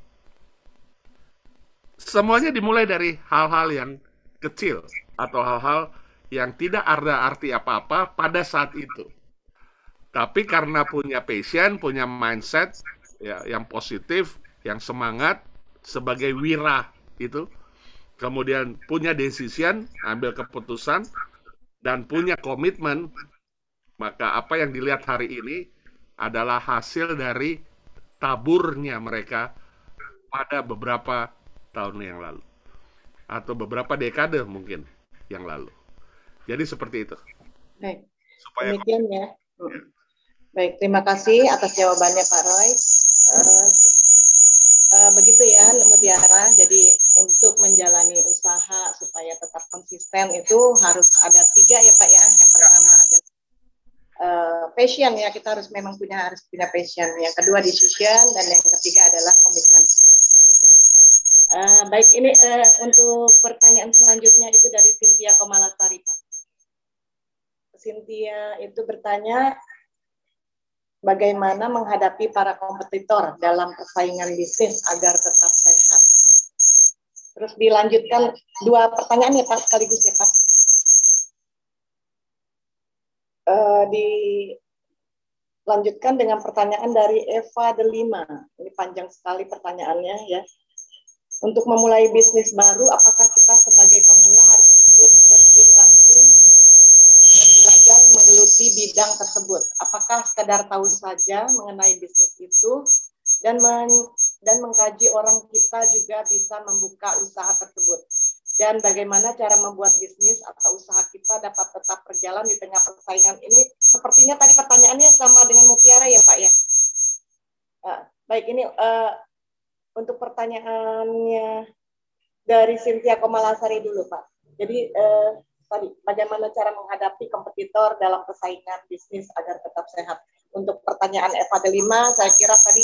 S2: Semuanya dimulai dari hal-hal yang kecil atau hal-hal yang tidak ada arti apa-apa pada saat itu. Tapi karena punya passion, punya mindset ya, yang positif, yang semangat sebagai wira itu, kemudian punya decision, ambil keputusan, dan punya komitmen, maka apa yang dilihat hari ini adalah hasil dari taburnya mereka pada beberapa tahun yang lalu atau beberapa dekade mungkin yang lalu. Jadi seperti itu. Baik. Supaya
S1: Demikian ya. ya. Baik, terima kasih atas jawabannya Pak Roy. Uh, uh, begitu ya, Mutiara. Jadi untuk menjalani usaha supaya tetap konsisten itu harus ada tiga ya Pak ya. Yang pertama ya. ada uh, passion ya kita harus memang punya harus punya passion. Yang kedua decision dan yang ketiga adalah komitmen. Uh, baik, ini uh, untuk pertanyaan selanjutnya itu dari Cynthia Komalasari Pak. Cynthia itu bertanya bagaimana menghadapi para kompetitor dalam persaingan bisnis agar tetap sehat. Terus dilanjutkan dua pertanyaan ya Pak sekaligus ya Pak. Uh, dilanjutkan dengan pertanyaan dari Eva Delima. Ini panjang sekali pertanyaannya ya. Untuk memulai bisnis baru, apakah bidang tersebut. Apakah sekedar tahu saja mengenai bisnis itu dan men, dan mengkaji orang kita juga bisa membuka usaha tersebut. Dan bagaimana cara membuat bisnis atau usaha kita dapat tetap berjalan di tengah persaingan ini? Sepertinya tadi pertanyaannya sama dengan Mutiara ya Pak ya. Uh, baik ini uh, untuk pertanyaannya dari Sintia Komalasari dulu Pak. Jadi uh, tadi bagaimana cara menghadapi kompetitor dalam persaingan bisnis agar tetap sehat. Untuk pertanyaan Eva Delima, saya kira tadi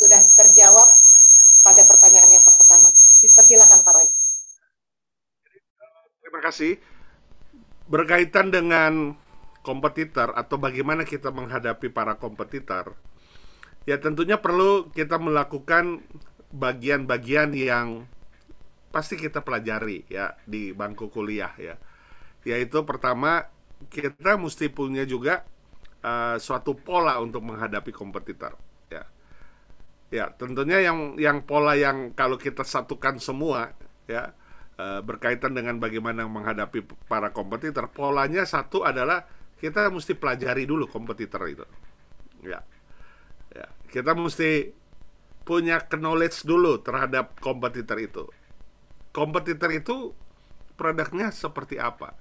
S1: sudah terjawab pada pertanyaan yang pertama. Silakan Pak Roy.
S2: Terima kasih. Berkaitan dengan kompetitor atau bagaimana kita menghadapi para kompetitor, ya tentunya perlu kita melakukan bagian-bagian yang pasti kita pelajari ya di bangku kuliah ya yaitu pertama kita mesti punya juga uh, suatu pola untuk menghadapi kompetitor ya ya tentunya yang yang pola yang kalau kita satukan semua ya uh, berkaitan dengan bagaimana menghadapi para kompetitor polanya satu adalah kita mesti pelajari dulu kompetitor itu ya ya kita mesti punya knowledge dulu terhadap kompetitor itu kompetitor itu produknya seperti apa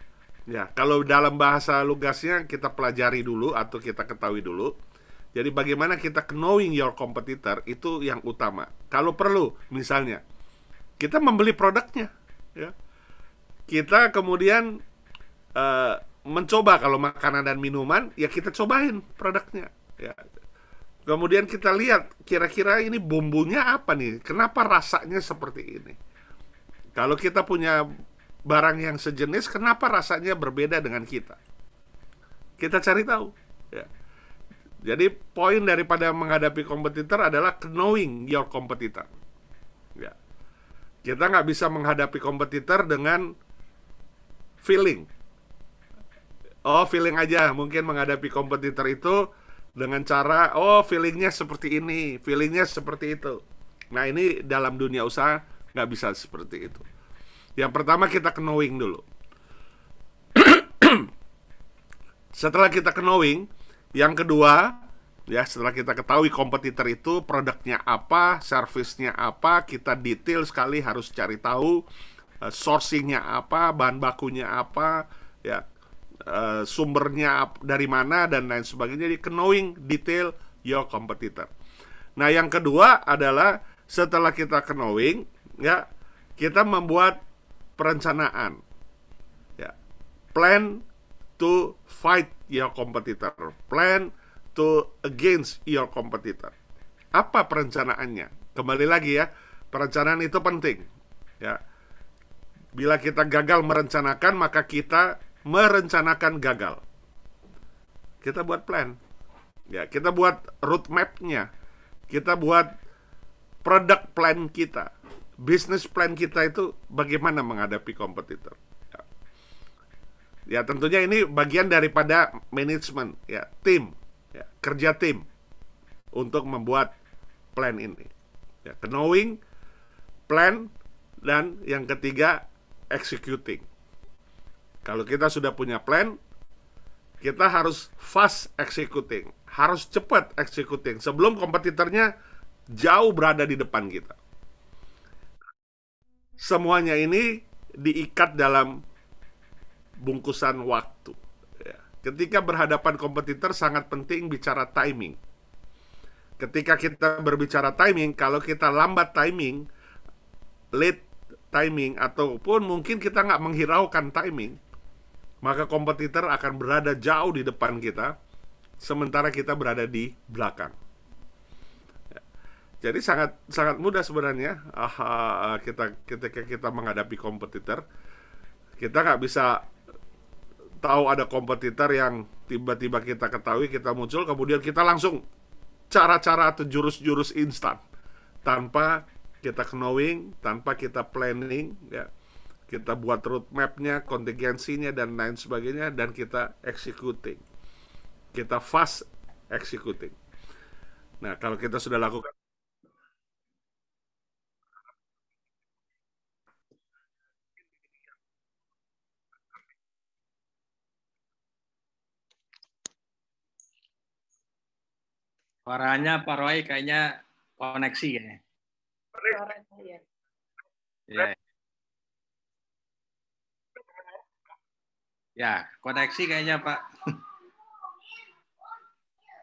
S2: Ya, kalau dalam bahasa lugasnya kita pelajari dulu atau kita ketahui dulu. Jadi bagaimana kita knowing your competitor itu yang utama. Kalau perlu, misalnya kita membeli produknya, ya. Kita kemudian uh, mencoba kalau makanan dan minuman, ya kita cobain produknya, ya. Kemudian kita lihat kira-kira ini bumbunya apa nih? Kenapa rasanya seperti ini? Kalau kita punya barang yang sejenis kenapa rasanya berbeda dengan kita kita cari tahu ya. jadi poin daripada menghadapi kompetitor adalah knowing your competitor ya. kita nggak bisa menghadapi kompetitor dengan feeling oh feeling aja mungkin menghadapi kompetitor itu dengan cara oh feelingnya seperti ini feelingnya seperti itu nah ini dalam dunia usaha nggak bisa seperti itu yang pertama kita knowing dulu. [clears throat] setelah kita knowing, yang kedua ya setelah kita ketahui kompetitor itu produknya apa, servisnya apa, kita detail sekali harus cari tahu uh, sourcingnya apa, bahan bakunya apa, ya uh, sumbernya dari mana dan lain sebagainya. Jadi knowing detail your competitor. Nah yang kedua adalah setelah kita knowing ya kita membuat perencanaan. Ya. Plan to fight your competitor. Plan to against your competitor. Apa perencanaannya? Kembali lagi ya, perencanaan itu penting. Ya. Bila kita gagal merencanakan, maka kita merencanakan gagal. Kita buat plan. Ya, kita buat roadmap-nya. Kita buat product plan kita bisnis plan kita itu bagaimana menghadapi kompetitor. Ya. ya tentunya ini bagian daripada manajemen ya tim ya, kerja tim untuk membuat plan ini. Ya, knowing, plan, dan yang ketiga executing. Kalau kita sudah punya plan, kita harus fast executing, harus cepat executing sebelum kompetitornya jauh berada di depan kita semuanya ini diikat dalam bungkusan waktu. Ya. Ketika berhadapan kompetitor sangat penting bicara timing. Ketika kita berbicara timing, kalau kita lambat timing, late timing, ataupun mungkin kita nggak menghiraukan timing, maka kompetitor akan berada jauh di depan kita, sementara kita berada di belakang. Jadi sangat sangat mudah sebenarnya uh, kita ketika kita menghadapi kompetitor kita nggak bisa tahu ada kompetitor yang tiba-tiba kita ketahui kita muncul kemudian kita langsung cara-cara atau jurus-jurus instan tanpa kita knowing, tanpa kita planning ya. Kita buat roadmapnya, kontingensinya dan lain sebagainya dan kita executing. Kita fast executing. Nah, kalau kita sudah lakukan
S4: Suaranya Pak Roy kayaknya koneksi ya. Ya. ya, koneksi kayaknya Pak. [laughs]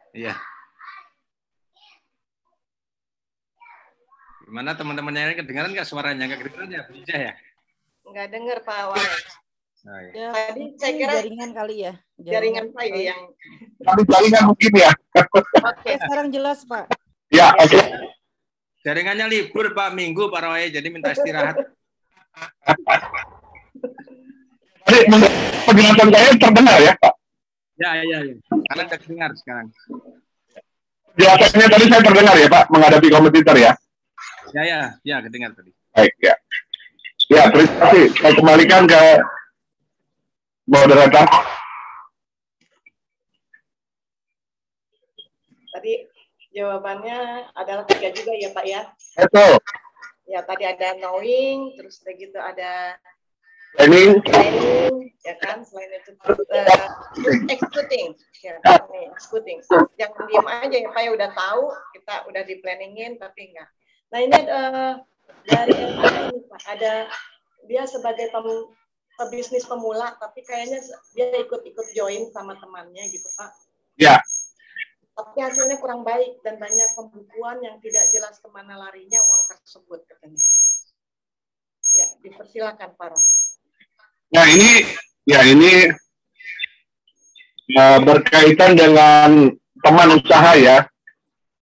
S4: Iya. Gimana teman-temannya kedengaran nggak suaranya? Nggak kedengaran ya, ya?
S1: Nggak dengar Pak Wai. Oh, ya. Tadi saya kira jaringan kali ya. Jaringan, jaringan saya yang
S5: Tadi jaringan mungkin ya.
S1: Oke, sekarang jelas, Pak.
S5: Ya, oke. Okay. Jaringannya
S4: libur Pak Minggu Pak Roy, jadi minta istirahat.
S5: Jadi penjelasan saya terdengar ya Pak?
S1: Ya, ya, ya. Karena terdengar sekarang.
S5: Penjelasannya tadi saya terdengar ya Pak, menghadapi kompetitor ya?
S2: Ya, ya, ya, kedengar tadi.
S5: Baik, ya. Ya, terima kasih. Saya kembalikan ke moderator.
S1: Tadi jawabannya adalah tiga juga ya Pak ya? Betul. Ya tadi ada knowing, terus begitu ada
S5: planning, planning
S1: ya kan? Selain itu uh, executing, ya ini ya. Nih, executing. Jangan diem aja ya Pak ya udah tahu kita udah di planningin tapi enggak. Nah ini uh, dari Pak, ada dia sebagai pem, pebisnis pemula, tapi kayaknya dia ikut-ikut join sama temannya gitu Pak. Ya. Tapi hasilnya kurang baik dan banyak pembukuan yang tidak jelas kemana larinya uang tersebut katanya. Ya, dipersilakan Pak Nah
S5: ya, ini, ya ini ya, berkaitan dengan teman usaha ya.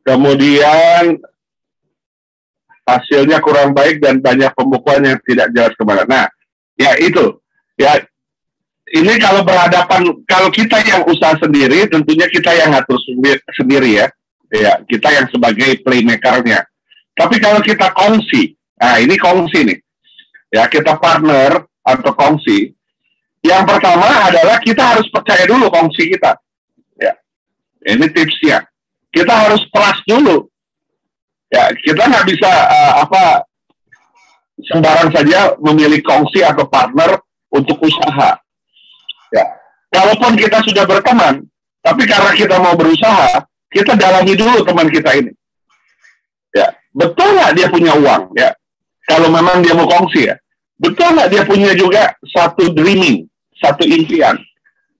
S5: Kemudian hasilnya kurang baik dan banyak pembukuan yang tidak jelas kemana. Nah, ya itu ya ini kalau berhadapan kalau kita yang usaha sendiri tentunya kita yang ngatur sendiri, ya ya kita yang sebagai playmakernya tapi kalau kita kongsi nah ini kongsi nih ya kita partner atau kongsi yang pertama adalah kita harus percaya dulu kongsi kita ya ini tipsnya kita harus trust dulu ya kita nggak bisa uh, apa sembarang saja memilih kongsi atau partner untuk usaha. Ya. Walaupun kita sudah berteman, tapi karena kita mau berusaha, kita dalami dulu teman kita ini. Ya, betul nggak dia punya uang? Ya, kalau memang dia mau kongsi ya. Betul nggak dia punya juga satu dreaming, satu impian?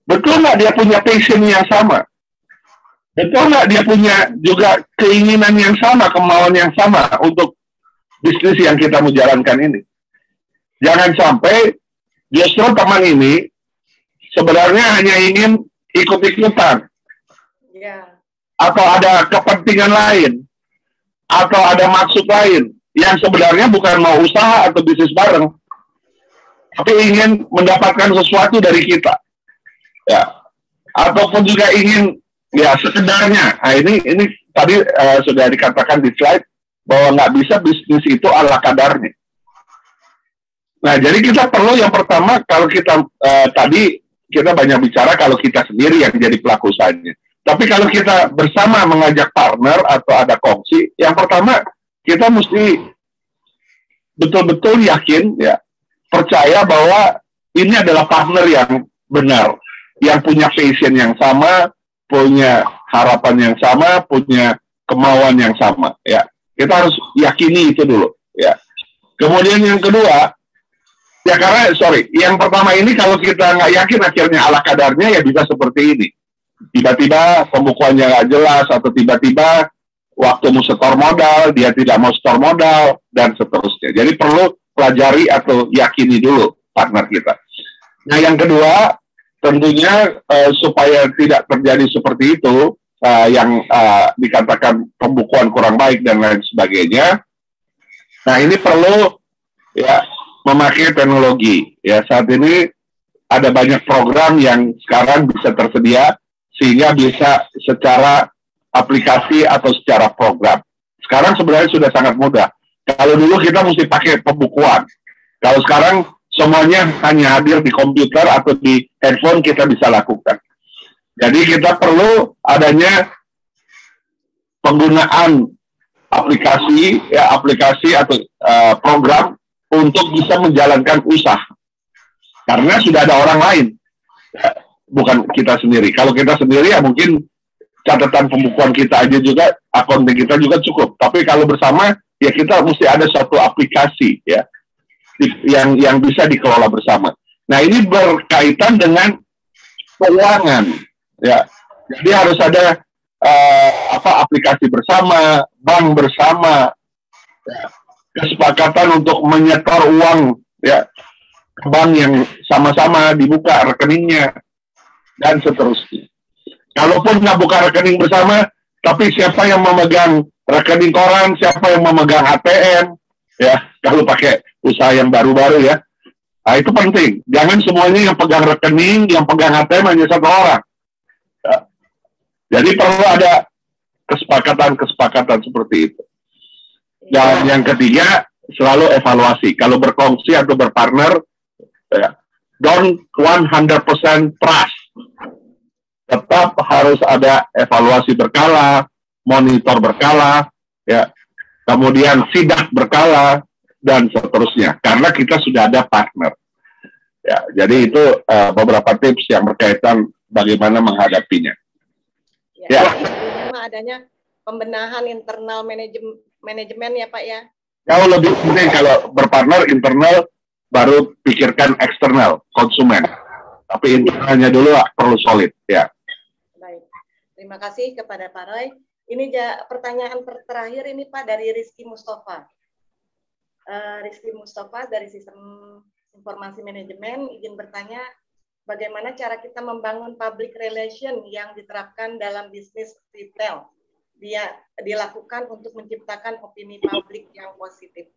S5: Betul nggak dia punya passion yang sama? Betul nggak dia punya juga keinginan yang sama, kemauan yang sama untuk bisnis yang kita mau jalankan ini? Jangan sampai justru teman ini sebenarnya hanya ingin ikut-ikutan. Ya. Atau ada kepentingan lain. Atau ada maksud lain. Yang sebenarnya bukan mau usaha atau bisnis bareng. Tapi ingin mendapatkan sesuatu dari kita. Ya. Ataupun juga ingin ya sekedarnya. Nah, ini ini tadi uh, sudah dikatakan di slide bahwa nggak bisa bisnis itu ala kadarnya. Nah, jadi kita perlu yang pertama kalau kita uh, tadi kita banyak bicara kalau kita sendiri yang jadi pelaku usahanya. Tapi kalau kita bersama mengajak partner atau ada kongsi, yang pertama kita mesti betul-betul yakin ya percaya bahwa ini adalah partner yang benar, yang punya passion yang sama, punya harapan yang sama, punya kemauan yang sama ya. Kita harus yakini itu dulu ya. Kemudian yang kedua, Ya karena sorry, yang pertama ini kalau kita nggak yakin akhirnya ala kadarnya ya bisa seperti ini. Tiba-tiba pembukuannya nggak jelas atau tiba-tiba waktumu setor modal, dia tidak mau setor modal dan seterusnya. Jadi perlu pelajari atau yakini dulu partner kita. Nah yang kedua tentunya eh, supaya tidak terjadi seperti itu eh, yang eh, dikatakan pembukuan kurang baik dan lain sebagainya. Nah ini perlu ya memakai teknologi. Ya, saat ini ada banyak program yang sekarang bisa tersedia sehingga bisa secara aplikasi atau secara program. Sekarang sebenarnya sudah sangat mudah. Kalau dulu kita mesti pakai pembukuan. Kalau sekarang semuanya hanya hadir di komputer atau di handphone kita bisa lakukan. Jadi kita perlu adanya penggunaan aplikasi ya aplikasi atau uh, program untuk bisa menjalankan usaha. Karena sudah ada orang lain, bukan kita sendiri. Kalau kita sendiri ya mungkin catatan pembukuan kita aja juga, akun kita juga cukup. Tapi kalau bersama, ya kita mesti ada satu aplikasi ya yang yang bisa dikelola bersama. Nah ini berkaitan dengan keuangan ya. Jadi harus ada uh, apa aplikasi bersama, bank bersama, ya kesepakatan untuk menyetor uang ya bank yang sama-sama dibuka rekeningnya dan seterusnya. Kalaupun nggak buka rekening bersama, tapi siapa yang memegang rekening koran, siapa yang memegang ATM, ya kalau pakai usaha yang baru-baru ya, nah, itu penting. Jangan semuanya yang pegang rekening, yang pegang ATM hanya satu orang. Ya. Jadi perlu ada kesepakatan-kesepakatan seperti itu. Dan yang ketiga, selalu evaluasi. Kalau berkongsi atau berpartner, ya, don't 100% trust. Tetap harus ada evaluasi berkala, monitor berkala, ya. Kemudian sidak berkala dan seterusnya. Karena kita sudah ada partner. Ya, jadi itu uh, beberapa tips yang berkaitan bagaimana menghadapinya. Ya.
S1: ya. Adanya pembenahan internal manajemen manajemen ya Pak ya?
S5: Jauh lebih penting kalau berpartner internal baru pikirkan eksternal konsumen. Tapi internalnya dulu lah perlu solid ya.
S1: Baik. Terima kasih kepada Pak Roy. Ini pertanyaan terakhir ini Pak dari Rizky Mustafa. Uh, Rizky Mustafa dari Sistem Informasi Manajemen izin bertanya bagaimana cara kita membangun public relation yang diterapkan dalam bisnis retail dia dilakukan untuk menciptakan opini publik yang positif.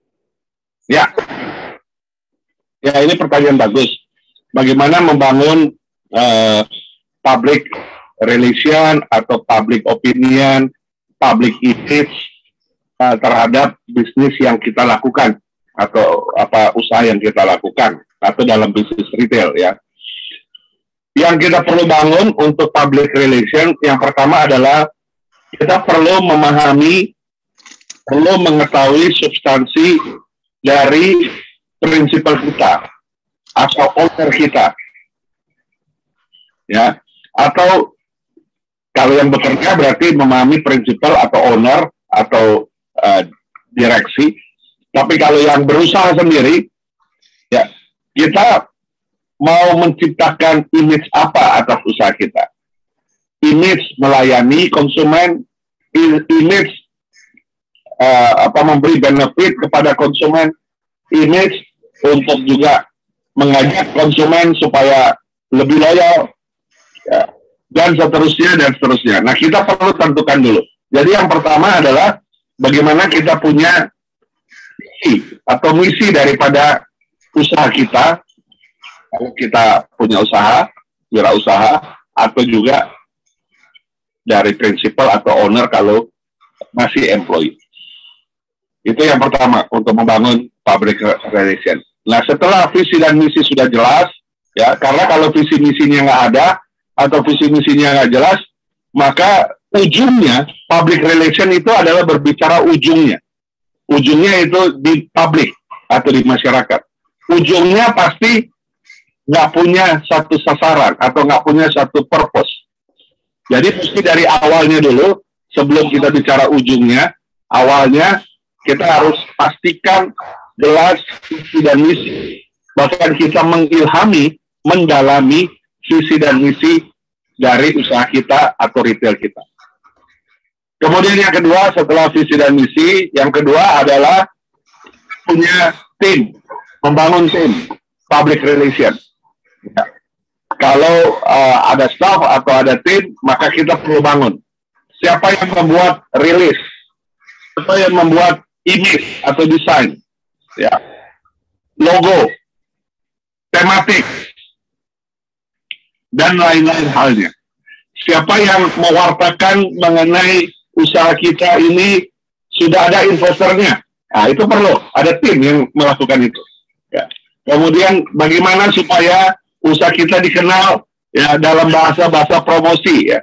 S5: Ya. Ya, ini pertanyaan bagus. Bagaimana membangun uh, public relation atau public opinion, public image uh, terhadap bisnis yang kita lakukan atau apa usaha yang kita lakukan atau dalam bisnis retail ya. Yang kita perlu bangun untuk public relation yang pertama adalah kita perlu memahami, perlu mengetahui substansi dari prinsipal kita atau owner kita. Ya, atau kalau yang bekerja berarti memahami prinsipal atau owner atau uh, direksi. Tapi kalau yang berusaha sendiri, ya kita mau menciptakan image apa atas usaha kita image melayani konsumen, image uh, apa memberi benefit kepada konsumen, image untuk juga mengajak konsumen supaya lebih loyal ya, dan seterusnya dan seterusnya. Nah kita perlu tentukan dulu. Jadi yang pertama adalah bagaimana kita punya misi atau misi daripada usaha kita. Kalau kita punya usaha, wira usaha, atau juga dari prinsipal atau owner kalau masih employee. Itu yang pertama untuk membangun public relation. Nah setelah visi dan misi sudah jelas, ya karena kalau visi misinya nggak ada atau visi misinya nggak jelas, maka ujungnya public relation itu adalah berbicara ujungnya. Ujungnya itu di publik atau di masyarakat. Ujungnya pasti nggak punya satu sasaran atau nggak punya satu purpose. Jadi mesti dari awalnya dulu, sebelum kita bicara ujungnya, awalnya kita harus pastikan jelas visi dan misi. Bahkan kita mengilhami, mendalami visi dan misi dari usaha kita atau retail kita. Kemudian yang kedua, setelah visi dan misi, yang kedua adalah punya tim, membangun tim, public relation. Ya kalau uh, ada staff atau ada tim, maka kita perlu bangun. Siapa yang membuat rilis? Siapa yang membuat image atau desain? Ya. Logo, tematik, dan lain-lain halnya. Siapa yang mewartakan mengenai usaha kita ini sudah ada investornya? Nah, itu perlu. Ada tim yang melakukan itu. Ya. Kemudian bagaimana supaya usaha kita dikenal ya dalam bahasa-bahasa promosi ya.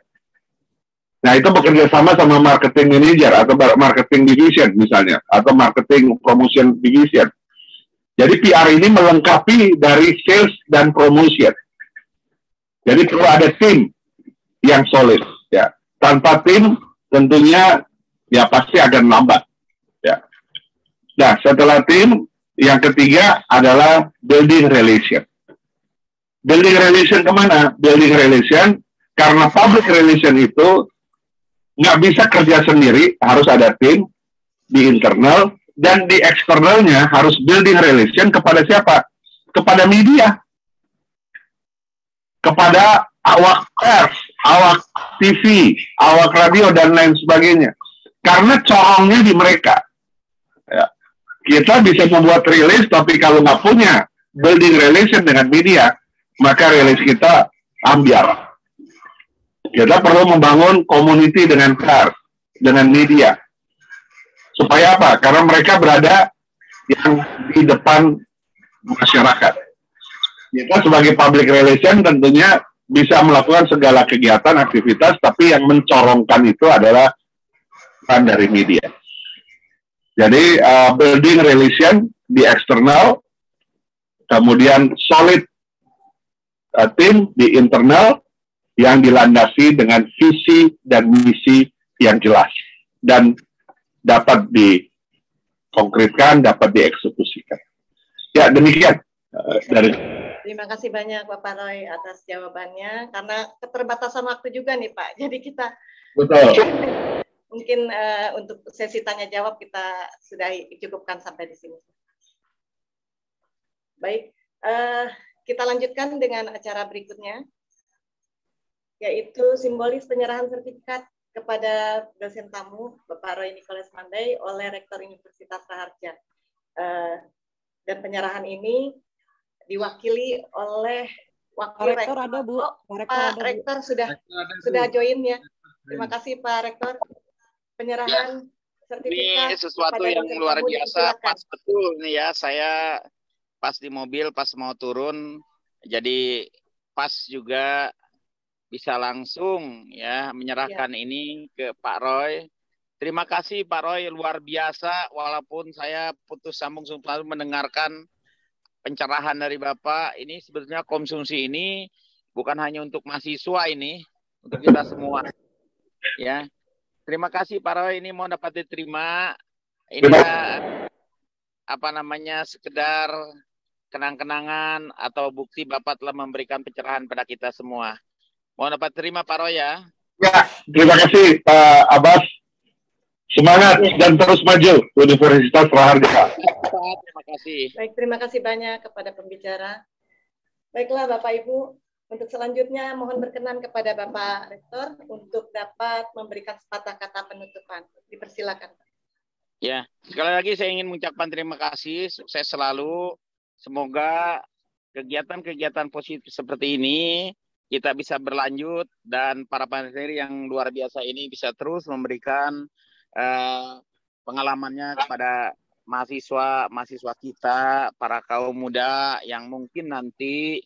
S5: Nah itu bekerja sama sama marketing manager atau marketing division misalnya atau marketing promotion division. Jadi PR ini melengkapi dari sales dan promotion. Jadi perlu ada tim yang solid ya. Tanpa tim tentunya ya pasti akan lambat ya. Nah setelah tim yang ketiga adalah building relation building relation kemana? Building relation karena public relation itu nggak bisa kerja sendiri, harus ada tim di internal dan di eksternalnya harus building relation kepada siapa? Kepada media, kepada awak pers, awak TV, awak radio dan lain sebagainya. Karena corongnya di mereka. Ya. Kita bisa membuat rilis, tapi kalau nggak punya building relation dengan media, maka rilis kita ambiar. Kita perlu membangun komuniti dengan car, dengan media. Supaya apa? Karena mereka berada yang di depan masyarakat. Kita sebagai public relation tentunya bisa melakukan segala kegiatan, aktivitas, tapi yang mencorongkan itu adalah peran dari media. Jadi uh, building relation di eksternal, kemudian solid uh, tim di internal yang dilandasi dengan visi dan misi yang jelas dan dapat dikonkretkan, dapat dieksekusikan. Ya demikian uh, dari.
S1: Terima kasih banyak Bapak Roy atas jawabannya karena keterbatasan waktu juga nih Pak. [laughs] Jadi kita betul. Mungkin uh, untuk sesi tanya jawab kita sudah cukupkan sampai di sini. Baik, uh, kita lanjutkan dengan acara berikutnya, yaitu simbolis penyerahan sertifikat kepada dosen tamu Bapak Roy Nicholas Mandai oleh Rektor Universitas Raharja. Eh, dan penyerahan ini diwakili oleh Wakil Rektor, Rektor ada Bu. Oh, Rektor, Pak ada, Bu. Rektor sudah Rektor ada, Bu. sudah join ya. Terima hmm. kasih Pak Rektor. Penyerahan ya. sertifikat. Ini sesuatu yang luar biasa,
S4: pas betul nih ya. Saya pas di mobil pas mau turun jadi pas juga bisa langsung ya menyerahkan ya. ini ke Pak Roy. Terima kasih Pak Roy luar biasa walaupun saya putus sambung selalu mendengarkan pencerahan dari Bapak. Ini sebenarnya konsumsi ini bukan hanya untuk mahasiswa ini, untuk kita semua. Ya. Terima kasih Pak Roy ini mau dapat diterima. Ini Ya, apa namanya sekedar kenang-kenangan atau bukti Bapak telah memberikan pencerahan pada kita semua. Mohon dapat terima Pak Roya. Ya. ya,
S5: terima kasih Pak Abbas. Semangat dan terus maju Universitas Raharja.
S1: Terima kasih. Baik, terima kasih banyak kepada pembicara. Baiklah Bapak Ibu, untuk selanjutnya mohon berkenan kepada Bapak Rektor untuk dapat memberikan sepatah kata penutupan. Dipersilakan.
S5: Ya,
S4: sekali lagi saya ingin mengucapkan terima kasih, Saya selalu. Semoga kegiatan-kegiatan positif seperti ini kita bisa berlanjut dan para panitia yang luar biasa ini bisa terus memberikan eh, pengalamannya kepada mahasiswa mahasiswa kita, para kaum muda yang mungkin nanti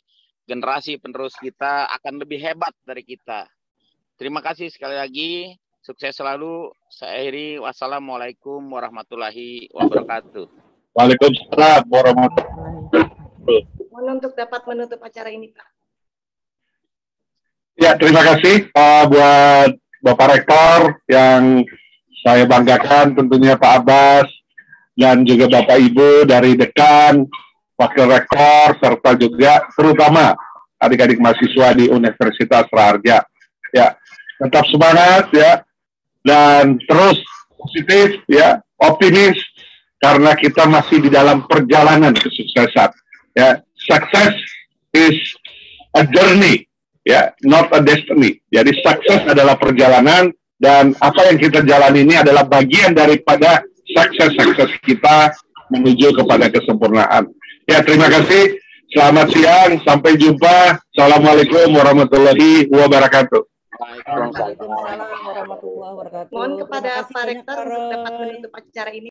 S4: generasi penerus kita akan lebih hebat dari kita. Terima kasih sekali lagi. Sukses selalu. Saya akhiri. Wassalamualaikum warahmatullahi wabarakatuh.
S5: Waalaikumsalam warahmatullahi
S4: wabarakatuh.
S1: untuk dapat menutup acara ini, Pak.
S5: Ya, terima kasih Pak buat Bapak Rektor yang saya banggakan tentunya Pak Abbas dan juga Bapak Ibu dari Dekan, Wakil Rektor, serta juga terutama adik-adik mahasiswa di Universitas Raharja. Ya, tetap semangat ya dan terus positif ya optimis karena kita masih di dalam perjalanan kesuksesan ya sukses is a journey ya not a destiny jadi sukses adalah perjalanan dan apa yang kita jalani ini adalah bagian daripada sukses-sukses kita menuju kepada kesempurnaan. Ya, terima kasih. Selamat siang, sampai jumpa. Assalamualaikum warahmatullahi wabarakatuh. Waalaikumsalam
S1: warahmatullahi wabarakatuh. Mohon kepada Pak Rektor untuk dapat menutup acara ini.